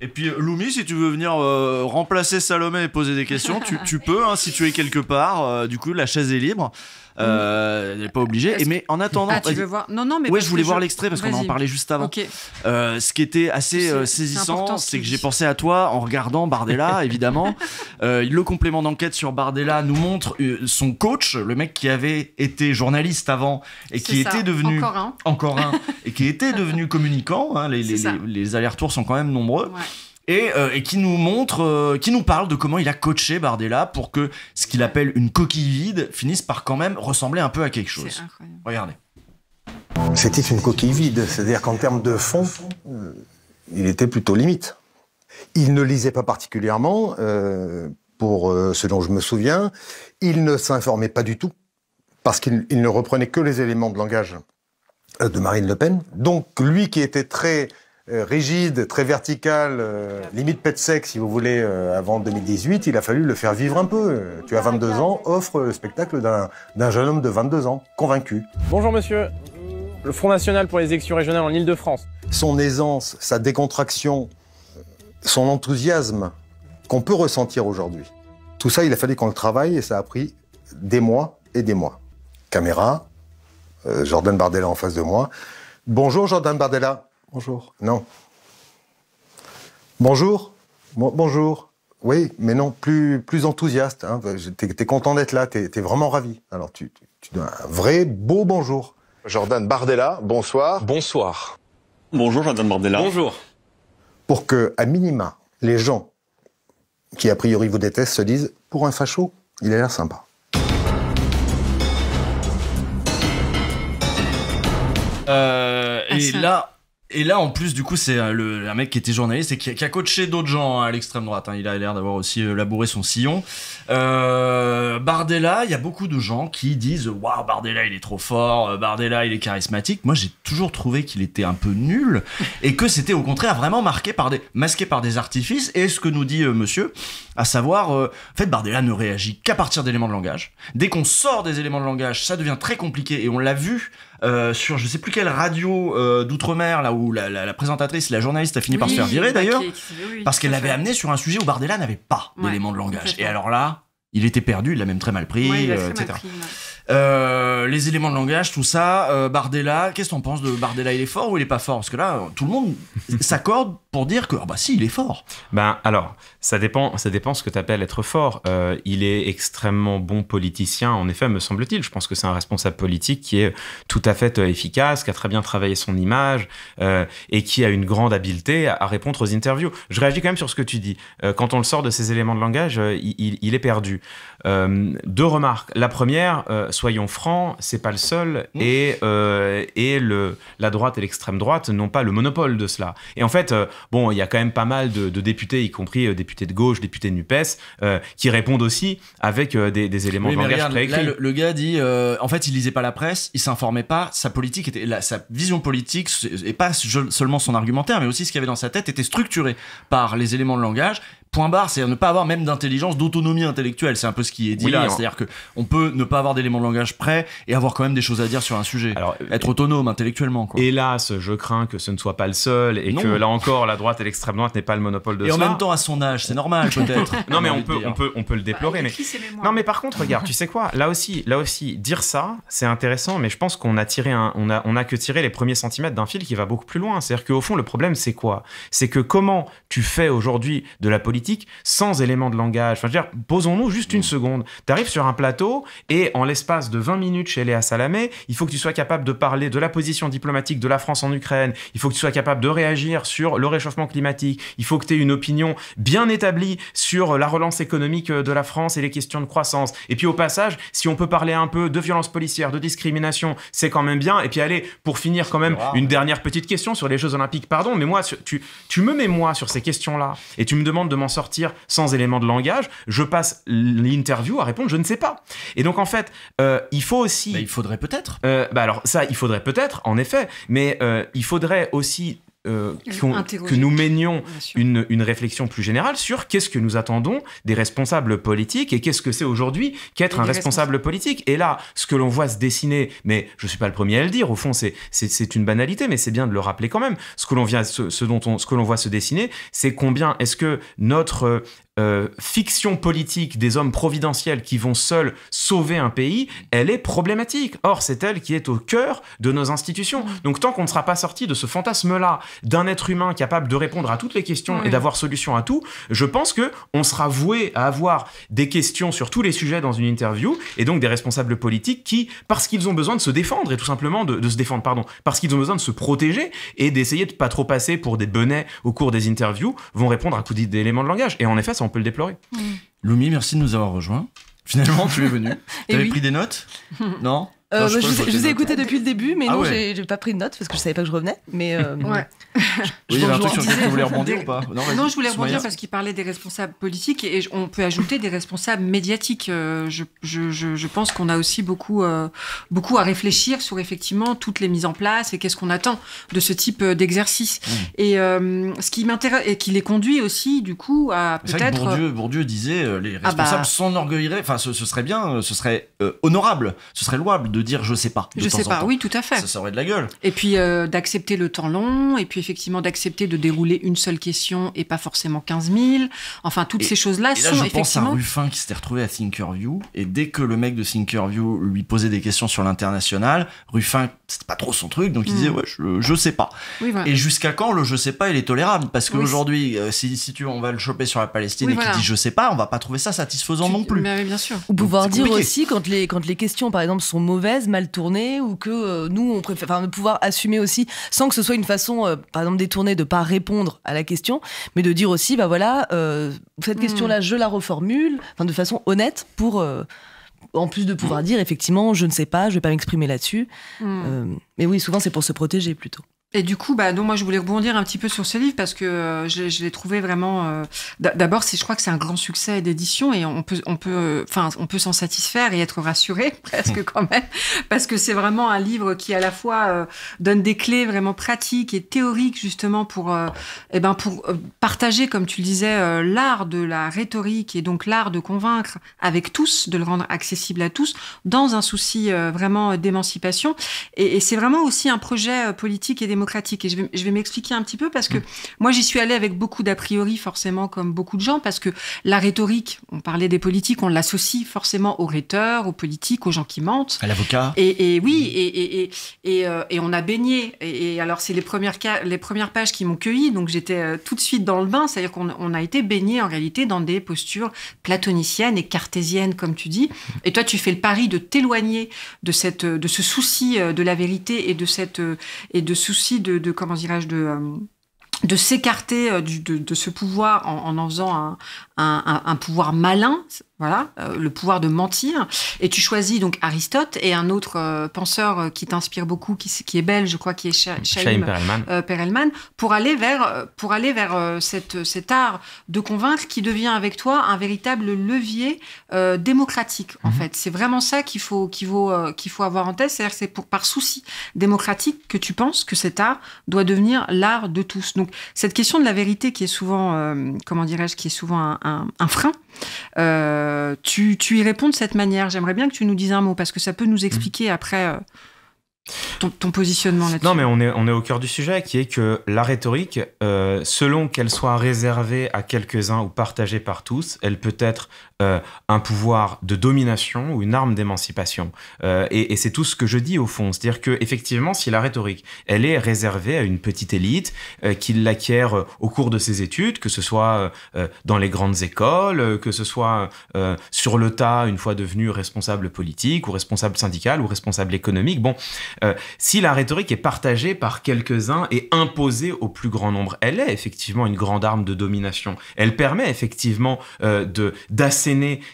C: Et puis euh, Lumi, si tu veux venir euh, remplacer Salomé et poser des questions, tu, peux, hein, si tu es quelque part. Euh, du coup, la chaise est libre. Euh, n'est pas obligé mais en attendant. Ah, tu veux voir
D: Non, non, mais. Ouais, je voulais voir l'extrait parce qu'on en parlait
C: juste avant. Euh, ce qui était assez euh, saisissant, c'est, que j'ai pensé à toi en regardant Bardella, <laughs> évidemment. Euh, le complément d'enquête sur Bardella nous montre euh, son coach, le mec qui avait été journaliste avant et qui était devenu. Encore un. Encore un. <laughs> et qui était devenu communicant. Hein. les, les, allers-retours sont quand même nombreux. Ouais. Euh, et, qui nous montre, euh, qui nous parle de comment il a coaché Bardella pour que ce qu'il appelle une coquille vide finisse par quand même ressembler un
E: peu à quelque chose. Regardez. C'était une coquille vide, c'est-à-dire qu'en termes de fond, euh, il était plutôt limite. Il ne lisait pas particulièrement, pour ce dont je me souviens. Il ne s'informait pas du tout, parce qu'il ne reprenait que les éléments de langage de Marine Le Pen. Donc lui qui était très euh, rigide, très vertical, euh, limite pet sec si vous voulez, euh, avant 2018, il a fallu le faire vivre un peu. Tu as 22 ans, offre le spectacle d'un jeune homme de 22 ans, convaincu.
B: Bonjour monsieur, le Front National pour les élections régionales en Ile-de-France.
E: Son aisance, sa décontraction, son enthousiasme qu'on peut ressentir aujourd'hui. Tout ça, il a fallu qu'on le travaille et ça a pris des mois et des mois. Caméra, Jordan Bardella en face de moi. Bonjour Jordan Bardella. Bonjour. Non. Bonjour. bonjour. Oui, mais non, plus, plus enthousiaste. Hein. T'es content d'être là, t'es es vraiment ravi. Alors tu, dois un vrai beau bonjour. Jordan Bardella, bonsoir. Bonsoir. Bonjour Jordan Bardella. Bonjour. Pour que, à minima, les gens qui a priori vous détestent se disent pour un facho, il a l'air sympa.
C: Euh, ah, et là, et là, en plus, du coup, c'est euh, un mec qui était journaliste et qui, a coaché d'autres gens hein, à l'extrême droite. Hein. Il a l'air d'avoir aussi euh, labouré son sillon. Euh, Bardella, il y a beaucoup de gens qui disent Waouh, Bardella, il est trop fort. Euh, Bardella, il est charismatique. Moi, j'ai toujours trouvé qu'il était un peu nul <laughs> et que c'était au contraire vraiment marqué par des, masqué par des artifices. Et ce que nous dit monsieur, à savoir, en fait, Bardella ne réagit qu'à partir d'éléments de langage. Dès qu'on sort des éléments de langage, ça devient très compliqué et on l'a vu euh, sur je sais plus quelle radio euh, d'outre-mer là où la, présentatrice, la journaliste a fini par se faire virer d'ailleurs, parce qu'elle l'avait amené sur un sujet où Bardella n'avait pas d'éléments de langage. Et alors là, il était perdu, il l'a même très mal pris, euh, etc. Euh, les éléments de langage, tout ça. Euh, Bardella, qu'est-ce qu'on pense de Bardella Il est fort ou il est pas fort Parce que là, tout le monde <laughs> s'accorde pour dire que ah bah si, il est fort.
B: Ben alors, ça dépend, ça dépend ce que tu appelles être fort. Euh, il est extrêmement bon politicien, en effet, me semble-t-il. Je pense que c'est un responsable politique qui est tout à fait efficace, qui a très bien travaillé son image et qui a une grande habileté à, répondre aux interviews. Je réagis quand même sur ce que tu dis. quand on le sort de ces éléments de langage, il est perdu. Euh, deux remarques. La première, euh, soyons francs, c'est pas le seul, mmh. et, euh, et le, la droite et l'extrême droite n'ont pas le monopole de cela. Et en fait, bon, il y a quand même pas mal de, députés, y compris députés de gauche, députés de Nupes, qui répondent aussi avec des, éléments de langage Le,
C: le, gars dit, en fait, il lisait pas la presse, il s'informait pas, sa politique était, la, sa vision politique et pas seulement son argumentaire, mais aussi ce qu'il y avait dans sa tête était structuré par les éléments de langage, Point barre, c'est à ne pas avoir même d'intelligence, d'autonomie intellectuelle. C'est un peu ce qui est dit là. C'est-à-dire que on peut ne pas avoir d'éléments de langage prêts
B: et avoir quand même des choses à dire sur un sujet. Alors, être autonome intellectuellement. Hélas, je crains que ce ne soit pas le seul et que là encore, la droite et l'extrême droite n'aient pas le monopole de ça. Et en même temps, à son âge, c'est normal peut-être. <laughs> non, mais on peut, on peut, on peut le bah, déplorer. mais... Non, mais par contre, regarde, tu sais quoi Là aussi, là aussi, dire ça, c'est intéressant, mais je pense qu'on a tiré on a, on a que tiré les premiers centimètres d'un fil qui va beaucoup plus loin. C'est-à-dire qu'au fond, le problème, c'est quoi C'est que comment tu fais aujourd'hui de la politique sans éléments de langage. Enfin, dire, posons-nous juste une mm. seconde. Tu arrives sur un plateau et en l'espace de 20 minutes chez Léa Salamé, il faut que tu sois capable de parler de la position diplomatique de la France en Ukraine, il faut que tu sois capable de réagir sur le réchauffement climatique, il faut que tu aies une opinion bien établie sur la relance économique euh, de la France et les questions de croissance. Et puis au passage, si on peut parler un peu de violence policière, de discrimination, c'est quand même bien. Et puis allez, pour finir quand même, une dernière petite question sur les Jeux Olympiques, pardon, mais moi, tu, me mets moi sur ces questions-là et tu me demandes de m'en sortir sans éléments de langage, je passe l'interview à répondre je ne sais pas. Et donc en fait, euh, il faut aussi. il faudrait peut-être. Euh, bah alors ça, il faudrait peut-être, en effet, mais euh, il faudrait aussi euh, que nous menions une, réflexion plus générale sur qu'est-ce que nous attendons des responsables politiques et qu'est-ce que c'est aujourd'hui qu'être un responsable politique. Et là, ce que l'on voit se dessiner, mais je ne suis pas le premier à le dire, au fond, c'est une banalité, mais c'est bien de le rappeler quand même. Ce que l'on ce ce que l'on voit se dessiner, c'est combien est-ce que notre euh, euh, fiction politique des hommes providentiels qui vont seuls sauver un pays, elle est problématique. Or, c'est elle qui est au cœur de nos institutions. Mm. Donc, tant qu'on ne sera pas sorti de ce fantasme-là d'un être humain capable de répondre à toutes les questions et d'avoir solution à tout, je pense que on sera voué à avoir des questions sur tous les sujets dans une interview et donc des responsables politiques qui, parce qu'ils ont besoin de se défendre et tout simplement de, se défendre, pardon, parce qu'ils ont besoin de se protéger et d'essayer de pas trop passer pour des benets au cours des interviews, vont répondre à coups d'éléments de langage. Et en effet, ça on peut le déplorer. Hmm. Lumi, merci de nous avoir rejoints. Finalement, tu es venu. <laughs>
C: tu avais pris des
G: notes <laughs> Non euh, bah, je, vous ai écouté depuis le début, mais ah non, je j'ai pas pris de notes parce que je savais pas que je revenais. Mais euh, <laughs> oui, il y avait un truc sur lequel vous voulez rebondir ou pas non, je voulais rebondir parce
D: qu'il parlait des responsables politiques et on peut ajouter des responsables médiatiques. Euh, je, pense qu'on a aussi beaucoup, beaucoup à réfléchir sur effectivement toutes les mises en place et qu'est-ce qu'on attend de ce type d'exercice. Mmh. Et ce qui m'intéresse et qui les conduit aussi du coup à peut-être. Bourdieu,
C: Bourdieu, disait les ah bah. responsables ah s'enorgueilleraient. Enfin, ce, ce, serait bien, ce serait honorable, ce serait louable de de dire je sais pas. De je temps sais pas, oui, tout à fait. Ça serait de la gueule.
D: Et puis euh, d'accepter le temps long, et puis effectivement d'accepter de dérouler une seule question et pas forcément 15 000. Enfin, toutes ces choses-là sont là, je pense à
C: Ruffin qui s'était retrouvé à Thinkerview, et dès que le mec de Thinkerview lui posait des questions sur l'international, Ruffin, c'était pas trop son truc, donc il hmm. disait ouais, je, je sais pas. Et jusqu'à quand le je sais pas, il est tolérable Parce qu'aujourd'hui, euh, si, si tu on va le choper sur la Palestine et qu'il dit je sais pas, on va pas trouver ça satisfaisant non plus. Mais,
D: bien
G: sûr. Ou pouvoir dire aussi quand les, quand les questions, par exemple, sont mauvaises mal tournée, ou que euh, nous, on préfère enfin, pouvoir assumer aussi, sans que ce soit une façon, euh, par exemple, détournée de ne pas répondre à la question, mais de dire aussi, bah voilà, euh, cette hmm. question-là, je la reformule, enfin, de façon honnête, pour, en plus de pouvoir hmm. dire, effectivement, je ne sais pas, je vais pas m'exprimer là-dessus. Hmm. mais oui, souvent, c'est pour se protéger plutôt. Et du coup, bah, donc moi, je voulais
D: rebondir un petit peu sur ce livre parce que euh, je, l'ai trouvé vraiment. Euh, d'abord, D'abord, je crois que c'est un grand succès d'édition et on peut, on peut, euh, enfin, on peut s'en satisfaire et être rassuré <laughs> presque quand même parce que c'est vraiment un livre qui à la fois donne des clés vraiment pratiques et théoriques justement pour, eh ben, pour partager, comme tu le disais, l'art de la rhétorique et donc l'art de convaincre avec tous, de le rendre accessible à tous dans un souci vraiment d'émancipation. Et, et c'est vraiment aussi un projet politique et démocratique et je vais, m'expliquer un petit peu parce que mmh. moi, j'y suis allée avec beaucoup d'a priori, forcément, comme beaucoup de gens, parce que la rhétorique, on parlait des politiques, on l'associe forcément aux rhéteurs, aux politiques, aux gens qui mentent. À l'avocat. Et, oui, mmh. et, et, et, euh, et, on a baigné. Et, alors, c'est les premières, les premières pages qui m'ont cueilli, donc j'étais euh, tout de suite dans le bain. C'est-à-dire qu'on a été baigné, en réalité, dans des postures platoniciennes et cartésiennes, comme tu dis. Mmh. Et toi, tu fais le pari de t'éloigner de, cette, de ce souci euh, de la vérité et de, cette, et de souci de, de comment dirais-je, de, euh, de s'écarter euh, de, ce pouvoir en en, faisant un, pouvoir malin, voilà, euh, le pouvoir de mentir. Et tu choisis donc Aristote et un autre euh, penseur qui t'inspire beaucoup, qui, qui, est belge, je crois, qui est Chaim, Perelman. pour aller vers, pour aller vers cette, cet art de convaincre qui devient avec toi un véritable levier démocratique, en mhm. fait. C'est vraiment ça qu'il faut, qu'il faut, qu'il faut avoir en tête. C'est-à-dire c'est par souci démocratique que tu penses que cet art doit devenir l'art de tous. Donc cette question de la vérité qui est souvent, euh, comment dirais-je, qui est souvent un, frein, euh, tu, y réponds de cette manière. J'aimerais bien que tu nous dises un mot parce que ça peut nous expliquer mhm. après. Euh,
B: ton, positionnement là-dessus. Non, mais on est, au cœur du sujet, qui est que la rhétorique, selon qu'elle soit réservée à quelques-uns ou partagée par tous, elle peut être euh, un pouvoir de domination ou une arme d'émancipation. Euh, et, c'est tout ce que je dis au fond. C'est-à-dire que effectivement, si la rhétorique, elle est réservée à une petite élite euh, qui l'acquiert au cours de ses études, que ce soit dans les grandes écoles, que ce soit sur le tas une fois devenu responsable politique ou responsable syndical ou responsable économique. Bon, si la rhétorique est partagée par quelques-uns et imposée au plus grand nombre, elle est effectivement une grande arme de domination. Elle permet effectivement de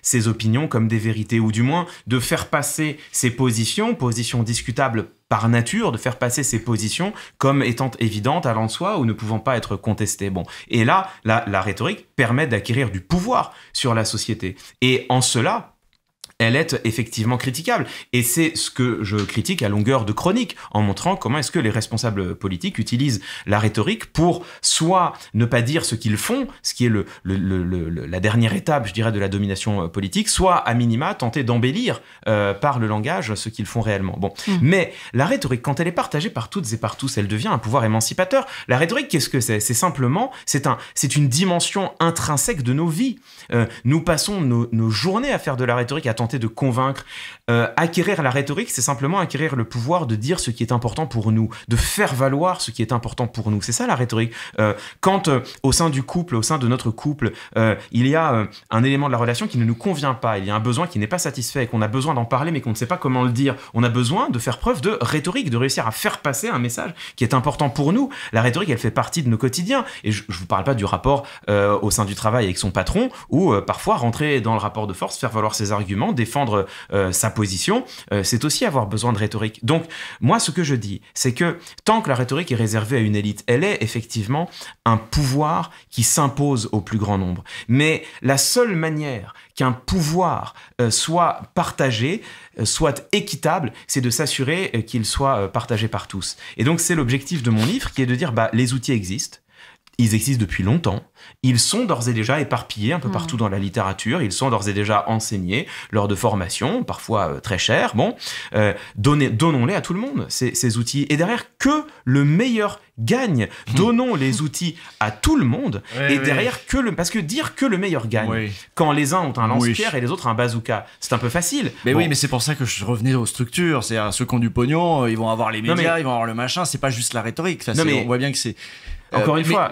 B: ses opinions comme des vérités, ou du moins de faire passer ses positions, positions discutables par nature de faire passer ses positions comme étant évidentes à de soi ou ne pouvant pas être contestées. Bon, et là, la rhétorique permet d'acquérir du pouvoir sur la société. Et en cela, elle est effectivement critiquable. Et c'est ce que je critique à longueur de chronique, en montrant comment est-ce que les responsables politiques utilisent la rhétorique pour soit ne pas dire ce qu'ils font, ce qui est le, la dernière étape, je dirais, de la domination euh, politique, soit à minima tenter d'embellir euh, par le langage ce qu'ils font réellement. Bon, hmm. mais la rhétorique, quand elle est partagée par toutes et par tous, elle devient un pouvoir émancipateur. La rhétorique, qu'est-ce que c'est C'est simplement, c'est un, c'est une dimension intrinsèque de nos vies. Euh, nous passons nos, nos, journées à faire de la rhétorique de convaincre. Euh, acquérir la rhétorique, c'est simplement acquérir le pouvoir de dire ce qui est important pour nous, de faire valoir ce qui est important pour nous. C'est ça la rhétorique. Euh, quand euh, au sein du couple, au sein de notre couple, il y a un élément de la relation qui ne nous convient pas, il y a un besoin qui n'est pas satisfait, et qu'on a besoin d'en parler mais qu'on ne sait pas comment le dire, on a besoin de faire preuve de rhétorique, de réussir à faire passer un message qui est important pour nous. La rhétorique, elle fait partie de nos quotidiens. Et je ne vous parle pas du rapport au sein du travail avec son patron, ou, parfois rentrer dans le rapport de force, faire valoir ses arguments, défendre euh, sa position, euh, c'est aussi avoir besoin de rhétorique. Donc, moi, ce que je dis, c'est que tant que la rhétorique est réservée à une élite, elle est effectivement un pouvoir qui s'impose au plus grand nombre. Mais la seule manière qu'un pouvoir euh, soit partagé, soit équitable, c'est de s'assurer qu'il soit partagé par tous. Et donc, c'est l'objectif de mon livre qui est de dire, bah, les outils existent ils existent depuis longtemps. Ils sont d'ores et déjà éparpillés un peu hmm. partout dans la littérature. Ils sont d'ores et déjà enseignés lors de formations, parfois euh, très chères. Bon, euh, donnons-les à tout le monde, ces, ces, outils. Et derrière, que le meilleur gagne. Hmm. Donnons les outils à tout le monde. et derrière, que le. Parce que dire que le meilleur gagne, quand les uns ont un lance-pierre et les autres un bazooka, c'est un peu facile. Mais oui, mais c'est pour ça que je revenais aux structures. C'est-à-dire,
C: ceux qui ont du pognon, euh, ils vont avoir les médias, ils vont avoir le machin. C'est pas juste la rhétorique. Ça, non, mais... On voit bien que c'est. Euh, Encore une fois,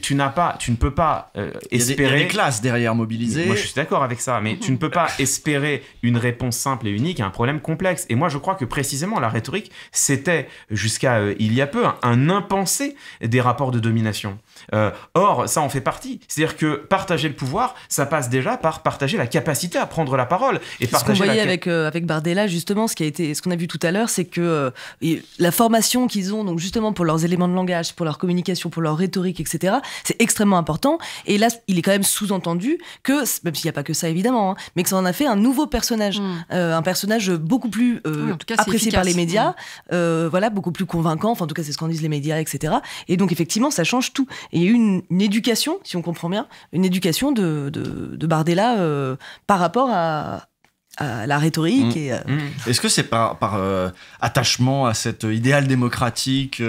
B: tu, n'as pas, tu ne peux pas espérer. Euh, il y, a des, classes derrière mobilisées. Moi, je suis d'accord avec ça, mais tu ne peux pas espérer une réponse simple et unique à un problème complexe. Et moi, je crois que précisément la rhétorique, c'était jusqu'à euh, il y a peu un impensé des rapports de domination. Euh, or, ça en fait partie. C'est-à-dire que partager le pouvoir, ça passe déjà par partager la capacité à prendre la parole et partager. Ce qu'on voyait avec
G: euh, avec Bardella justement, ce qui a été, ce qu'on a vu tout à l'heure, c'est que euh, la formation qu'ils ont donc justement pour leurs éléments de langage, pour leur communication, pour leur rhétorique, etc. C'est extrêmement important. Et là, il est quand même sous-entendu que, même s'il n'y a pas que ça évidemment, hein, mais que ça en a fait un nouveau personnage, hmm. un personnage beaucoup plus apprécié par les médias, hmm. voilà, beaucoup plus convaincant. Enfin, en tout cas, c'est ce qu'en disent les médias, etc. Et donc effectivement, ça change tout et une, éducation, si on comprend bien, une éducation de, de, Bardella euh, par rapport à, la rhétorique. Mmh. Euh,
C: mmh. Est-ce que c'est par, par euh, attachement à cet idéal démocratique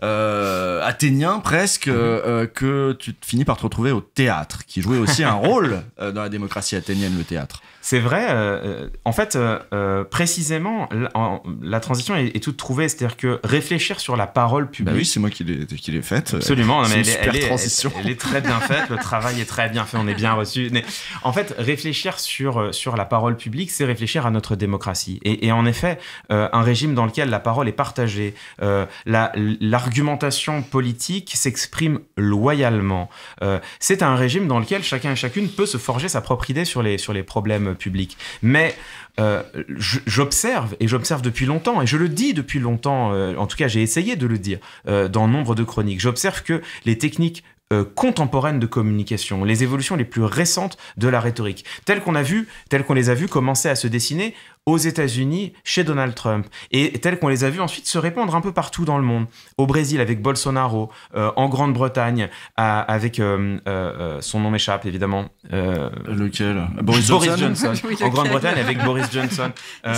C: athénien presque mmh. que tu finis par te retrouver au théâtre, qui jouait aussi un <laughs> rôle
B: dans la démocratie athénienne, le théâtre c'est vrai. Euh, euh, en fait, euh, précisément, la, transition est, toute trouvée. C'est-à-dire que réfléchir sur la parole publique. Bah oui, c'est moi qui l'ai faite. Absolument. C'est elle, super transition. Elle, est très bien faite. le travail est très bien fait. On est bien reçu. Mais en fait, réfléchir sur sur la parole publique, c'est réfléchir à notre démocratie. Et, en effet, un régime dans lequel la parole est partagée, l'argumentation politique s'exprime loyalement. c'est un régime dans lequel chacun et chacune peut se forger sa propre idée sur les sur les problèmes public. Mais euh, j'observe, et j'observe depuis longtemps, et je le dis depuis longtemps, euh, en tout cas j'ai essayé de le dire euh, dans nombre de chroniques, j'observe que les techniques contemporaines de communication, les évolutions les plus récentes de la rhétorique, telles qu'on a vu, telles qu'on les a vues commençaient à se dessiner aux États-Unis chez Donald Trump, et tels qu'on les a vus ensuite se répandre un peu partout dans le monde, au Brésil avec Bolsonaro, euh, en Grande-Bretagne avec euh, euh, son nom m'échappe évidemment. Lequel Boris Johnson. <laughs> en Grande-Bretagne avec Boris Johnson. <laughs>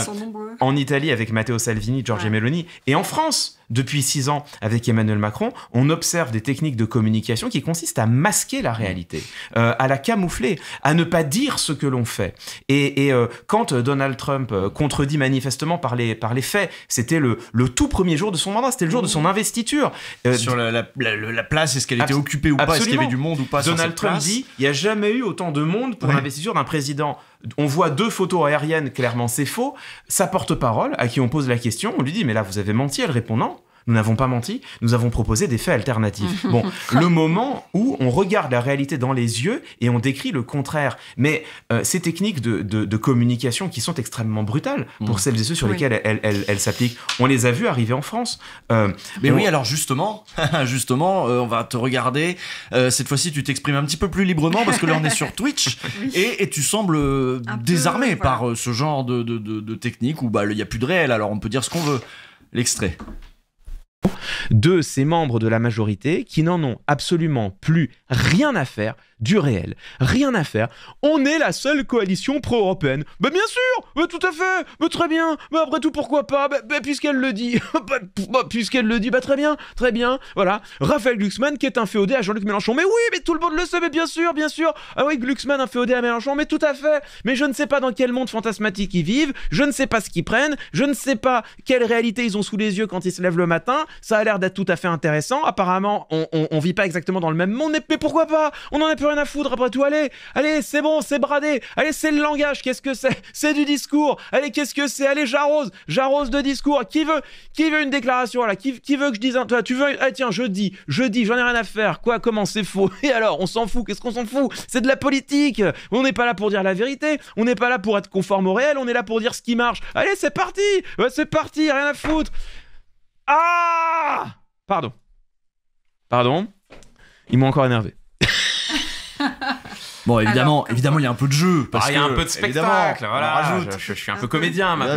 B: En Italie avec Matteo Salvini, Giorgia Meloni, et en France depuis six ans avec Emmanuel Macron, on observe des techniques de communication qui consistent à masquer la réalité, à la camoufler, à ne pas dire ce que l'on fait. et quand Donald Trump euh, contredit manifestement par les, par les faits. C'était le, tout premier jour de son mandat, c'était le jour de son mmh. investiture. Euh, sur la, place, est-ce qu'elle était occupée ou pas, est-ce qu'il y avait du monde ou pas Donald Trump dit il n'y a jamais eu autant de monde pour l'investiture d'un président. On voit deux photos aériennes, clairement c'est faux. Sa porte-parole, à qui on pose la question, on lui dit mais là vous avez menti, elle répond non. Nous n'avons pas menti, nous avons proposé des faits alternatifs. <laughs> bon, le moment où on regarde la réalité dans les yeux et on décrit le contraire. Mais euh, ces techniques de, communication qui sont extrêmement brutales pour mm. celles et ceux sur lesquelles lesquels elles, s'appliquent, on les a vues arriver en France. Euh, mais oui,
C: alors justement,
B: <laughs> justement, euh, on
C: va te regarder. cette fois-ci, tu t'exprimes un petit peu plus librement parce que là, on est sur Twitch <laughs> et, tu sembles désarmé par ce genre de, technique où bah, il y n'y a plus de réel, alors on peut
B: dire ce qu'on veut. L'extrait de ces membres de la majorité qui n'en ont absolument plus rien à faire du réel. Rien à faire. On est la seule coalition pro-européenne. Bah bien sûr Bah tout à fait Bah très bien Bah après tout, pourquoi pas Bah, bah puisqu'elle le dit <laughs> bah, bah, puisqu'elle le dit, bah très bien Très bien Voilà. Raphaël Glucksmann qui est un féodé à Jean-Luc Mélenchon. Mais oui, mais tout le monde le sait, mais bien sûr, bien sûr Ah oui, Glucksmann, un féodé à Mélenchon, mais tout à fait Mais je ne sais pas dans quel monde fantasmatique ils vivent, je ne sais pas ce qu'ils prennent, je ne sais pas quelle réalité ils ont sous les yeux quand ils se lèvent le matin, ça a l'air d'être tout à fait intéressant. Apparemment, on, vit pas exactement dans le même monde, mais pourquoi pas On en a plus rien à foutre après tout. Allez, allez, c'est bon, c'est bradé. Allez, c'est le langage. Qu'est-ce que c'est C'est du discours. Allez, qu'est-ce que c'est Allez, j'arrose, j'arrose de discours. Qui veut, qui veut une déclaration là qui, veut que je dise un Toi, tu veux Ah tiens, je dis, je dis, j'en ai rien à faire. Quoi Comment c'est faux <laughs> Et alors, on s'en fout. Qu'est-ce qu'on s'en fout C'est de la politique. On n'est pas là pour dire la vérité. On n'est pas là pour être conforme au réel. On est là pour dire ce qui marche. Allez, c'est parti. c'est parti. Rien à foutre. Ah Pardon. Pardon. Ils m'ont encore énervé. Bon, évidemment, évidemment, il y a un peu de
C: jeu. Ah, il y a un peu de spectacle. je, suis un peu comédien maintenant.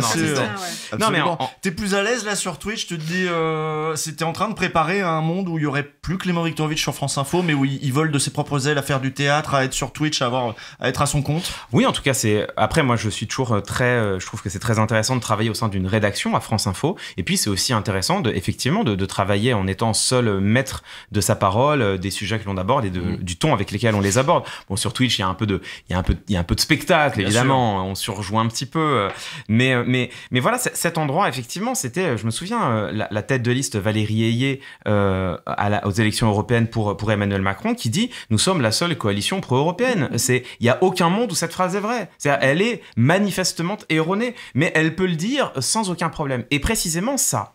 C: Ah non mais tu t'es plus à l'aise là sur Twitch. Tu te dis, euh, c'était en train de préparer un monde où il y aurait plus Clément
B: Viktorovitch sur France Info, mais où il, vole de ses propres ailes à faire du théâtre, à être sur Twitch, à avoir, à être à son compte. Oui, en tout cas, c'est. Après, moi, je suis toujours euh, très. Euh, je trouve que c'est très intéressant de travailler au sein d'une rédaction à France Info. Et puis, c'est aussi intéressant, de, effectivement, de, travailler en étant seul maître de sa parole, des sujets que l'on aborde et mm. du ton avec lesquels on les aborde. Bon, sur il y a un peu de, il y a un peu, un peu de spectacle évidemment. Hein, on surjoint un petit peu, euh, mais euh, mais mais voilà, cet endroit effectivement, c'était, euh, je me souviens, la, tête de liste Valérie Ayé aux élections européennes pour pour Emmanuel Macron qui dit nous sommes la seule coalition pro-européenne. C'est, il y a aucun monde où cette phrase est vraie. C'est, elle est manifestement erronée, mais elle peut le dire sans aucun problème. Et précisément ça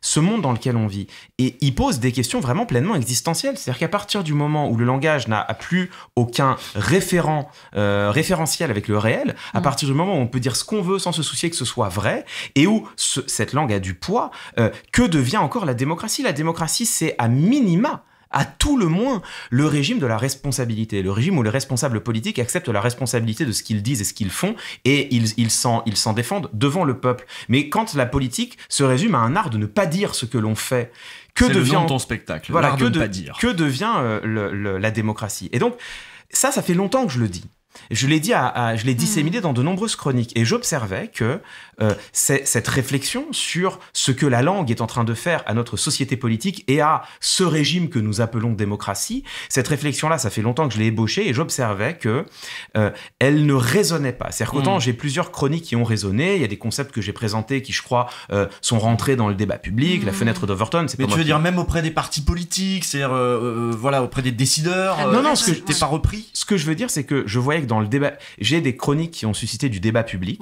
B: ce monde dans lequel on vit. Et il pose des questions vraiment pleinement existentielles. C'est-à-dire qu'à partir du moment où le langage n'a plus aucun référent, euh, référentiel avec le réel, à mm. partir du moment où on peut dire ce qu'on veut sans se soucier que ce soit vrai, et où cette langue a du poids, euh, que devient encore la démocratie La démocratie, c'est à minima à tout le moins le régime de la responsabilité, le régime où les responsables politiques acceptent la responsabilité de ce qu'ils disent et ce qu'ils font, et ils s'en ils s'en défendent devant le peuple. Mais quand la politique se résume à un art de ne pas dire ce que l'on fait, que devient le ton spectacle voilà, que, de, pas dire. que devient euh, la démocratie Et donc ça, ça fait longtemps que je le dis je l'ai dit, je l'ai hmm. disséminé dans de nombreuses chroniques et j'observais que euh, cette réflexion sur ce que la langue est en train de faire à notre société politique et à ce régime que nous appelons démocratie, cette réflexion-là, ça fait longtemps que je l'ai ébauchée et j'observais que euh, elle ne résonnait pas. C'est-à-dire qu'autant hmm. j'ai plusieurs chroniques qui ont résonné, il y a des concepts que j'ai présentés qui, je crois, euh, sont rentrés dans le débat public, la hmm. fenêtre d'Overton. Mais tu veux dire
C: même auprès des partis politiques, c'est-à-dire
B: voilà auprès des décideurs. Ah non, non, ce que t'es pas repris. Ce que je veux dire, c'est que je voyais que dans le débat. J'ai des chroniques qui ont suscité du débat public.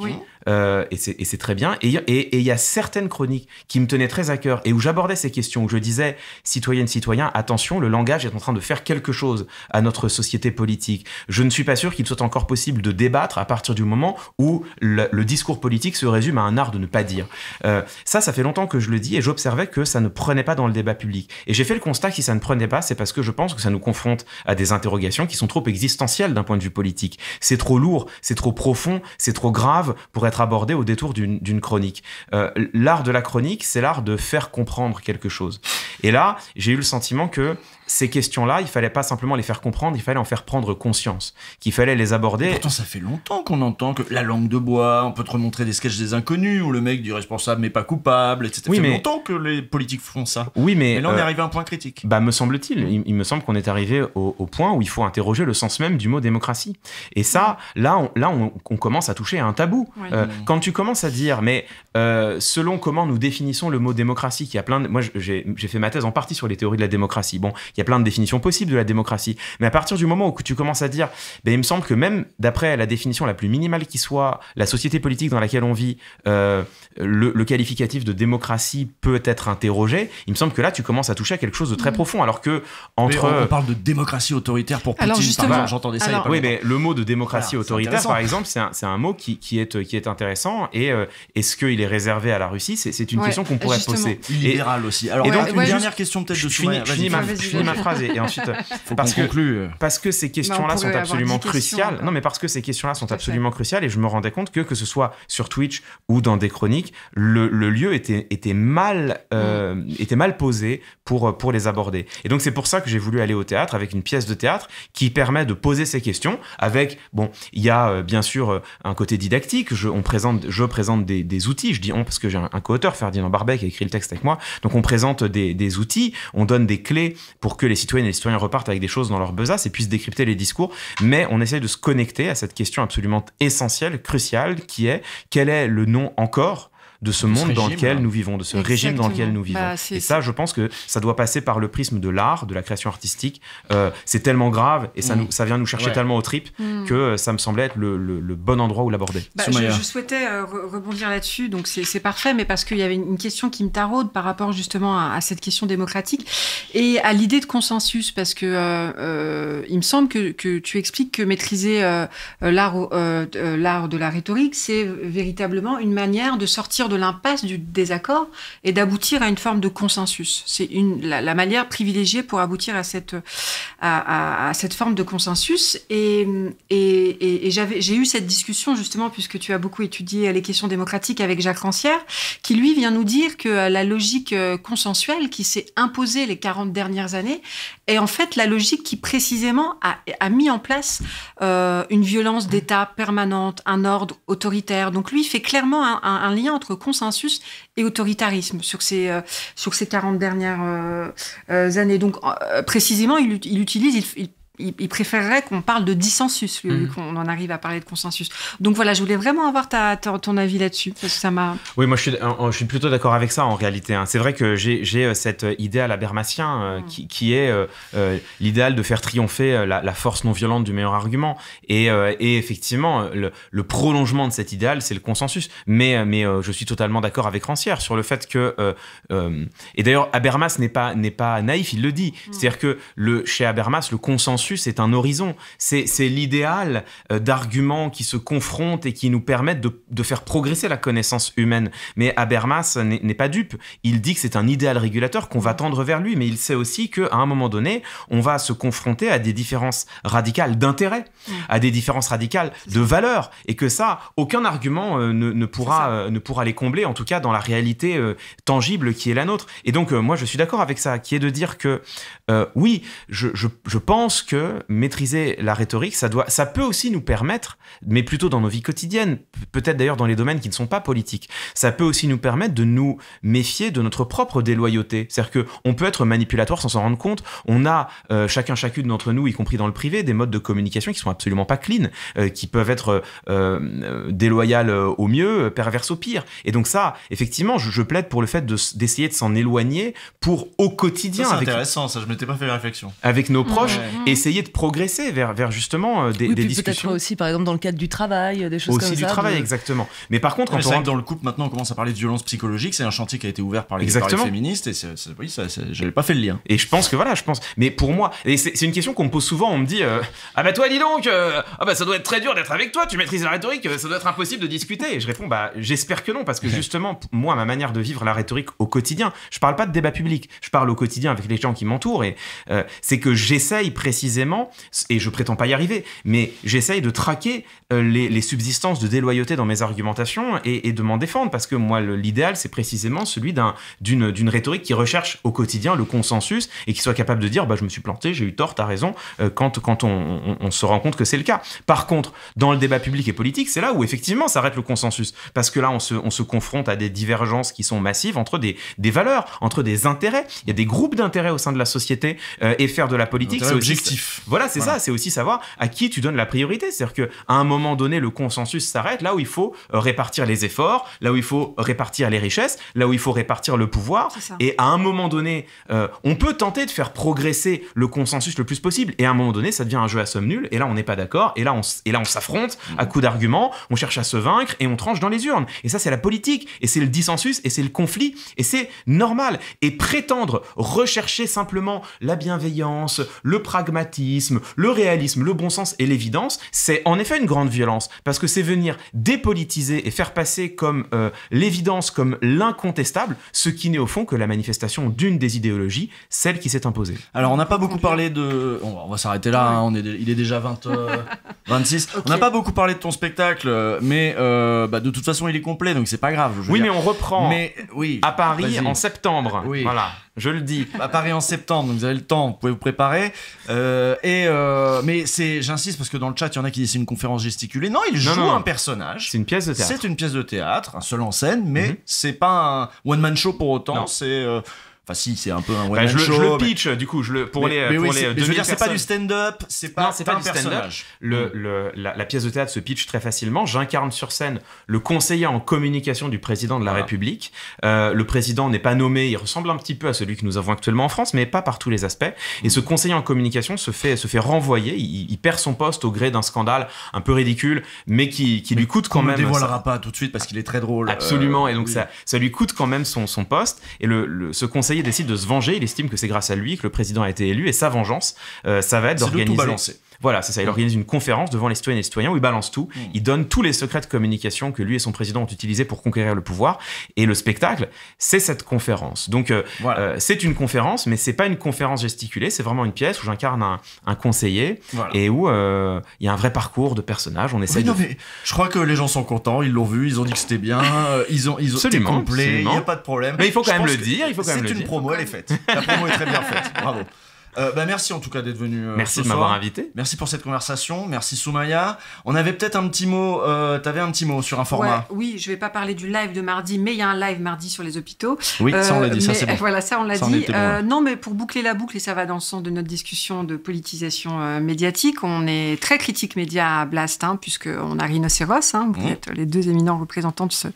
B: Euh, et c'est très bien. Et il et, y a certaines chroniques qui me tenaient très à cœur et où j'abordais ces questions, où je disais, citoyenne, citoyens, attention, le langage est en train de faire quelque chose à notre société politique. Je ne suis pas sûr qu'il soit encore possible de débattre à partir du moment où le, discours politique se résume à un art de ne pas dire. Euh, ça, ça fait longtemps que je le dis et j'observais que ça ne prenait pas dans le débat public. Et j'ai fait le constat que si ça ne prenait pas, c'est parce que je pense que ça nous confronte à des interrogations qui sont trop existentielles d'un point de vue politique. C'est trop lourd, c'est trop profond, c'est trop grave pour être aborder abordé au détour d'une chronique. Euh, l'art de la chronique, c'est l'art de faire comprendre quelque chose. Et là, j'ai eu le sentiment que ces questions-là, il fallait pas simplement les faire comprendre, il fallait en faire prendre conscience, qu'il fallait les aborder. pourtant, ça fait longtemps qu'on entend que la langue de bois, on peut te remontrer des sketchs des inconnus où le mec du responsable mais pas coupable, etc. ça fait mais... longtemps
C: que les politiques font ça. Oui, mais. Et là, on est euh, arrivé à un point critique.
B: Bah, me semble-t-il, il, me semble qu'on est arrivé au, point où il faut interroger le sens même du mot démocratie. Et ça, là, on, là, on, commence à toucher à un tabou. Euh, quand tu commences à dire, mais euh, selon comment nous définissons le mot démocratie, qui a plein de... Moi, j'ai fait ma thèse en partie sur les théories de la démocratie. Bon, il y a plein de définitions possibles de la démocratie. Mais à partir du moment où tu commences à dire, ben, il me semble que même d'après la définition la plus minimale qui soit, la société politique dans laquelle on vit, euh, le, qualificatif de démocratie peut être interrogé, il me semble que là, tu commences à toucher à quelque chose de très profond. Alors que entre. on,
C: parle de démocratie autoritaire pour Poutine, justement, j'entendais ça. oui, mais
B: le mot de démocratie autoritaire, par exemple, c'est un, mot qui, qui, est, qui est intéressant. Et euh, est-ce qu'il est réservé à la Russie C'est une question qu'on pourrait justement. poser. Libéral aussi. Alors, et donc, une dernière question peut-être de je ma phrase et, ensuite <laughs> parce que parce que ces questions-là sont absolument cruciales. non, mais parce que ces questions-là sont absolument cruciales et je me rendais compte que que ce soit sur Twitch ou dans des chroniques, le, le lieu était était mal euh, mm. était mal posé pour pour les aborder. Et donc c'est pour ça que j'ai voulu aller au théâtre avec une pièce de théâtre qui permet de poser ces questions avec bon, il y a euh, bien sûr euh, un côté didactique. Je on présente je présente des, des outils. Je dis on parce que j'ai un, coauteur co-auteur Ferdinand Barbec, qui a écrit le texte avec moi. Donc on présente des, des outils, on donne des clés pour que les citoyennes et les citoyens repartent avec des choses dans leur besace et puissent décrypter les discours. Mais on essaye de se connecter à cette question absolument essentielle, cruciale, qui est quel est le nom encore de ce, monde dans lequel nous vivons, de ce régime dans lequel nous vivons. Bah, et ça, je pense que ça doit passer par le prisme de l'art, de la création artistique. Euh, c'est tellement grave et ça, mm. nous, ça vient nous chercher tellement aux tripes mm. que euh, ça me semblait être le, bon endroit où l'aborder. Bah, je,
D: souhaitais euh, rebondir là-dessus, donc c'est parfait, mais parce qu'il y avait une question qui me taraude par rapport justement à, cette question démocratique et à l'idée de consensus, parce que il me semble que, que, tu expliques que maîtriser l'art de la rhétorique, c'est véritablement une manière de sortir de l'impasse du désaccord et d'aboutir à une forme de consensus. C'est la, la, manière privilégiée pour aboutir à cette, à, cette forme de consensus. Et, et, j'avais, j'ai eu cette discussion justement, puisque tu as beaucoup étudié les questions démocratiques avec Jacques Rancière, qui lui vient nous dire que la logique consensuelle qui s'est imposée les 40 dernières années, et en fait, la logique qui précisément a, mis en place euh, une violence d'État permanente, un ordre autoritaire. Donc lui fait clairement un, lien entre consensus et autoritarisme sur ces, euh, sur ces 40 dernières euh, années. Donc précisément, il, utilise, il il, préférerait qu'on parle de dissensus, mm. qu'on en arrive à parler de consensus. Donc voilà, je voulais vraiment avoir ta, ton avis là-dessus, parce que ça m'a...
B: Oui, moi je suis, je suis plutôt d'accord avec ça en réalité. Hein. C'est vrai que j'ai euh, cette idéal à euh, mm. qui, est euh, l'idéal de faire triompher la, force non violente du meilleur argument. Et, effectivement, le, prolongement de cet idéal, c'est le consensus. Mais, mais je suis totalement d'accord avec Rancière sur le fait que... et d'ailleurs, Habermas n'est pas, pas naïf, il le dit. Mm. C'est-à-dire que le, chez Habermas, le consensus c'est un horizon. C'est l'idéal euh, d'arguments qui se confrontent et qui nous permettent de, faire progresser la connaissance humaine. Mais Habermas n'est pas dupe. Il dit que c'est un idéal régulateur qu'on va mm. tendre vers lui, mais il sait aussi qu'à un moment donné, on va se confronter à des différences radicales d'intérêt, mm. à des différences radicales de valeur, et que ça, aucun argument euh, pourra, euh, ne pourra les combler, en tout cas dans la réalité tangible qui est la nôtre. Et donc, moi, je suis d'accord avec ça, qui est de dire que euh, oui, je, pense que maîtriser la rhétorique, ça, doit, ça peut aussi nous permettre, mais plutôt dans nos vies quotidiennes, peut-être d'ailleurs dans les domaines qui ne sont pas politiques, ça peut aussi nous permettre de nous méfier de notre propre déloyauté. C'est-à-dire qu'on peut être manipulatoire sans s'en rendre compte. On a euh, chacun, chacune d'entre nous, y compris dans le privé, des modes de communication qui sont absolument pas clean, euh, qui peuvent être déloyales au mieux, perverses au pire. Et donc ça, effectivement, je, plaide pour le fait d'essayer de s'en éloigner pour au quotidien. C'est intéressant,
C: ça pas fait réflexion.
B: Avec nos proches, essayer de progresser vers, vers justement euh, des, discussions. Peut-être
G: aussi, par exemple, dans le cadre du travail, euh, des choses comme ça. Aussi du travail,
B: exactement. Mais par contre, quand on dans le couple, maintenant, on commence à parler de violence psychologique. C'est un chantier qui a été ouvert par les, exactement. féministes. Et c'est, oui, j'avais pas fait le lien. Et je pense que voilà, je pense. Mais pour moi, et c'est, une question qu'on me pose souvent. On me dit euh, Ah bah toi, dis donc, ah bah ça doit être très dur d'être avec toi. Tu maîtrises la rhétorique. Ça doit être impossible de discuter. Et je réponds Bah j'espère que non, parce que justement, moi, ma manière de vivre la rhétorique au quotidien. Je parle pas de débat public. Je parle au quotidien avec les gens qui m'entourent euh, c'est que j'essaye précisément, et je prétends pas y arriver, mais j'essaye de traquer euh, les, subsistances de déloyauté dans mes argumentations et, de m'en défendre, parce que moi, l'idéal, c'est précisément celui d'une rhétorique qui recherche au quotidien le consensus et qui soit capable de dire, bah, je me suis planté, j'ai eu tort, t'as raison, euh, quand, quand on, se rend compte que c'est le cas. Par contre, dans le débat public et politique, c'est là où effectivement s'arrête le consensus, parce que là, on se, on se confronte à des divergences qui sont massives entre des, des valeurs, entre des intérêts. Il y a des groupes d'intérêts au sein de la société euh, et faire de la politique. C'est objectif. Voilà, c'est ça. C'est aussi savoir à qui tu donnes la priorité. C'est-à-dire que à un moment donné, le consensus s'arrête là où il faut euh, répartir les efforts, là où il faut répartir les richesses, là où il faut répartir le pouvoir. Et à un moment donné, euh, on peut tenter de faire progresser le consensus le plus possible. Et à un moment donné, ça devient un jeu à somme nulle. Et là, on n'est pas d'accord. Et là, on et là, on s'affronte à mm. coups d'arguments. On cherche à se vaincre et on tranche dans les urnes. Et ça, c'est la politique. Et c'est le dissensus. Et c'est le conflit. Et c'est normal. Et prétendre rechercher simplement la bienveillance, le pragmatisme, le réalisme, le bon sens et l'évidence, c'est en effet une grande violence, parce que c'est venir dépolitiser et faire passer comme euh, l'évidence, comme l'incontestable, ce qui n'est au fond que la manifestation d'une des idéologies, celle qui s'est imposée. Alors on n'a pas beaucoup parlé
C: de... on va s'arrêter là, hein, on est, il est déjà 26. Euh, <laughs> on n'a pas beaucoup parlé de ton spectacle, mais euh, bah, de toute façon il est complet, donc c'est pas grave. oui, mais on reprend mais, oui, à
B: Paris en septembre. Voilà,
C: je le dis. À Paris en septembre, vous avez le temps, vous pouvez vous préparer. Euh, et euh, mais c'est, j'insiste parce que dans le chat, il y en a qui disent c'est une conférence gesticulée. Non, il joue un personnage. C'est une pièce de théâtre. C'est une pièce de théâtre, un seul en scène, mais ce mhm. n'est c'est pas un one man
B: show pour autant. C'est euh, Enfin, si, c'est un peu un one je, show, je, le
C: pitch, du coup, je le, pour les. Mais je veux dire, c'est pas du stand-up, c'est pas, c'est pas, du stand
B: Le, mm. le, la, pièce de théâtre se pitch très facilement. J'incarne sur scène le conseiller en communication du président de la République. Euh, le président n'est pas nommé, il ressemble un petit peu à celui que nous avons actuellement en France, mais pas par tous les aspects. Et ce mm. conseiller en communication se fait, se fait renvoyer, il, perd son poste au gré d'un scandale un peu ridicule, mais qui, qui lui coûte quand même. On ne dévoilera pas tout de suite parce qu'il est très drôle. Euh, Absolument, et donc ça, ça lui coûte quand même son, son poste. Et le, ce conseiller décide de se venger, il estime que c'est grâce à lui que le président a été élu, et sa vengeance, euh, ça va être d'organiser... Voilà, c'est ça. Il organise une conférence devant les citoyens et les citoyens où il balance tout. Hmm. Il donne tous les secrets de communication que lui et son président ont utilisés pour conquérir le pouvoir. Et le spectacle, c'est cette conférence. Donc, euh, euh, c'est une conférence, mais c'est pas une conférence gesticulée. C'est vraiment une pièce où j'incarne un, conseiller et où euh, il y a un vrai parcours de personnages. On essaie. de... je crois que les gens sont contents. Ils l'ont vu. Ils ont dit que c'était bien. Ils ont, ils ont C'était complet. Il n'y a pas
C: de problème. Mais il faut quand même le dire. Il faut quand même le dire. C'est une promo. Elle est faite. La promo est très bien faite. Bravo. Euh, bah, merci en tout cas d'être venu. Euh, merci de m'avoir invité. Merci pour cette conversation. Merci Soumaya. On avait peut-être un petit mot. Euh, avais un petit mot sur un format.
D: oui, je vais pas parler du live de mardi, mais il y a un live mardi sur les hôpitaux. Oui, ça on l'a euh, dit. ça c'est bon. Voilà, ça on l'a dit. Non, mais pour boucler la boucle et ça va dans le sens de notre discussion de politisation médiatique, on est très critique média Blast, puisqu'on hein, puisque on a Rhinocéros. Hein, vous mmh. êtes les deux éminents représentants de ce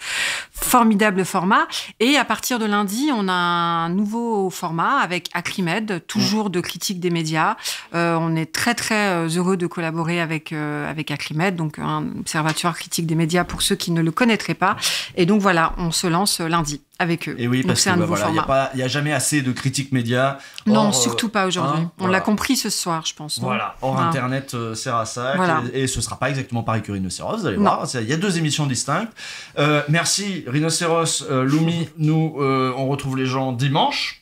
D: formidable format. Et à partir de lundi, on a un nouveau format avec Acrimed, toujours mmh. de de critique des médias. Euh, on est très très euh, heureux de collaborer avec euh, avec Acrimed, donc un observatoire critique des médias pour ceux qui ne le connaîtraient pas. Et donc voilà, on se lance lundi avec eux. Et oui, parce qu'il bah
C: Il n'y a, jamais assez de critiques médias. Non, surtout pas
D: hein, aujourd'hui. on l'a compris ce soir, je pense. Voilà, hors
C: Internet, sert à ça. Et, ce sera pas exactement pareil que Rhinocéros, vous allez voir. Il y a deux émissions distinctes. merci, Rhinocéros, Loumi. Nous, on retrouve les gens dimanche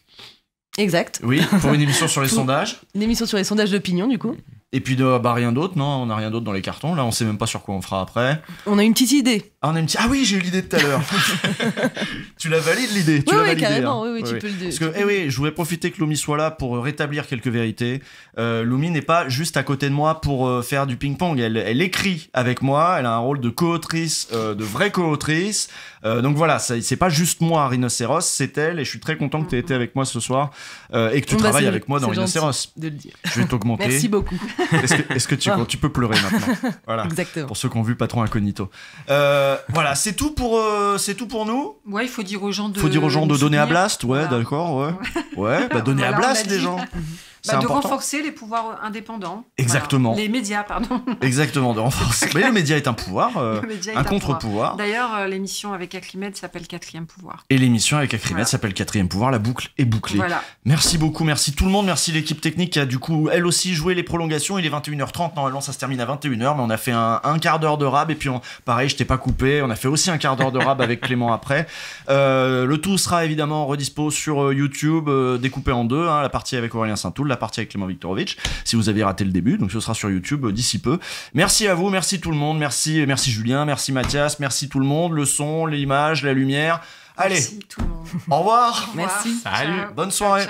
G: Exact. Oui, pour une émission sur les sondages. Une émission sur les sondages d'opinion, du coup.
C: Et puis, de, bah, rien d'autre, non On n'a rien d'autre dans les cartons. Là, on ne sait même pas sur quoi on fera après. On a une petite idée. Ah oui, j'ai eu l'idée tout à l'heure. <laughs> tu la valides l'idée oui, oui, carrément, oui, oui, tu peux le Parce que, eh oui, je voulais profiter que Lumi soit là pour euh, rétablir quelques vérités. Euh, Lumi n'est pas juste à côté de moi pour euh, faire du ping-pong. Elle, elle, écrit avec moi, elle a un rôle de co-autrice, de vraie co-autrice. donc voilà, c'est pas juste moi, Rhinocéros, c'est elle, et je suis très content que tu aies été avec moi ce soir et que tu bah, travailles avec moi dans Rhinocéros. Je vais t'augmenter. <laughs> Merci beaucoup. Est-ce que, ah. tu, peux pleurer maintenant Voilà. <laughs> Exactement. Pour ceux qui ont vu Patron Incognito. Euh, euh, voilà, c'est tout pour euh, c'est tout pour nous.
D: Ouais, il faut dire aux gens de. Faut dire aux gens
C: de donner à blast, ouais, d'accord, ouais, ouais, <laughs> bah donner à blast les gens.
D: <laughs> Bah, de renforcer les pouvoirs euh, indépendants. Exactement. Les médias, pardon.
C: <laughs> Exactement, de renforcer. Mais le média est un pouvoir, euh, <laughs> un contre-pouvoir.
D: D'ailleurs, euh, l'émission avec Acrimed s'appelle Quatrième Pouvoir.
C: Et l'émission avec Aklimed s'appelle Quatrième Pouvoir, la boucle est bouclée. Voilà. Merci beaucoup, merci tout le monde, merci l'équipe technique qui a du coup, elle aussi, joué les prolongations. Il est 21h30, normalement ça se termine à 21h, mais on a fait un, quart d'heure de rab, et puis pareil, je t'ai pas coupé, on a fait aussi un quart d'heure de rab avec <laughs> Clément après. le tout sera évidemment redispo sur YouTube, découpé en deux, hein, la partie avec Aurélien Saint-Toul, partie avec Clément Viktorovitch, si vous avez raté le début. Donc ce sera sur YouTube euh, d'ici peu. Merci à vous, merci tout le monde, merci, euh, merci Julien, merci Mathias, merci tout le monde, le son, l'image, la lumière. Allez, merci, tout le monde. au revoir. Merci. Salut. Bonne soirée.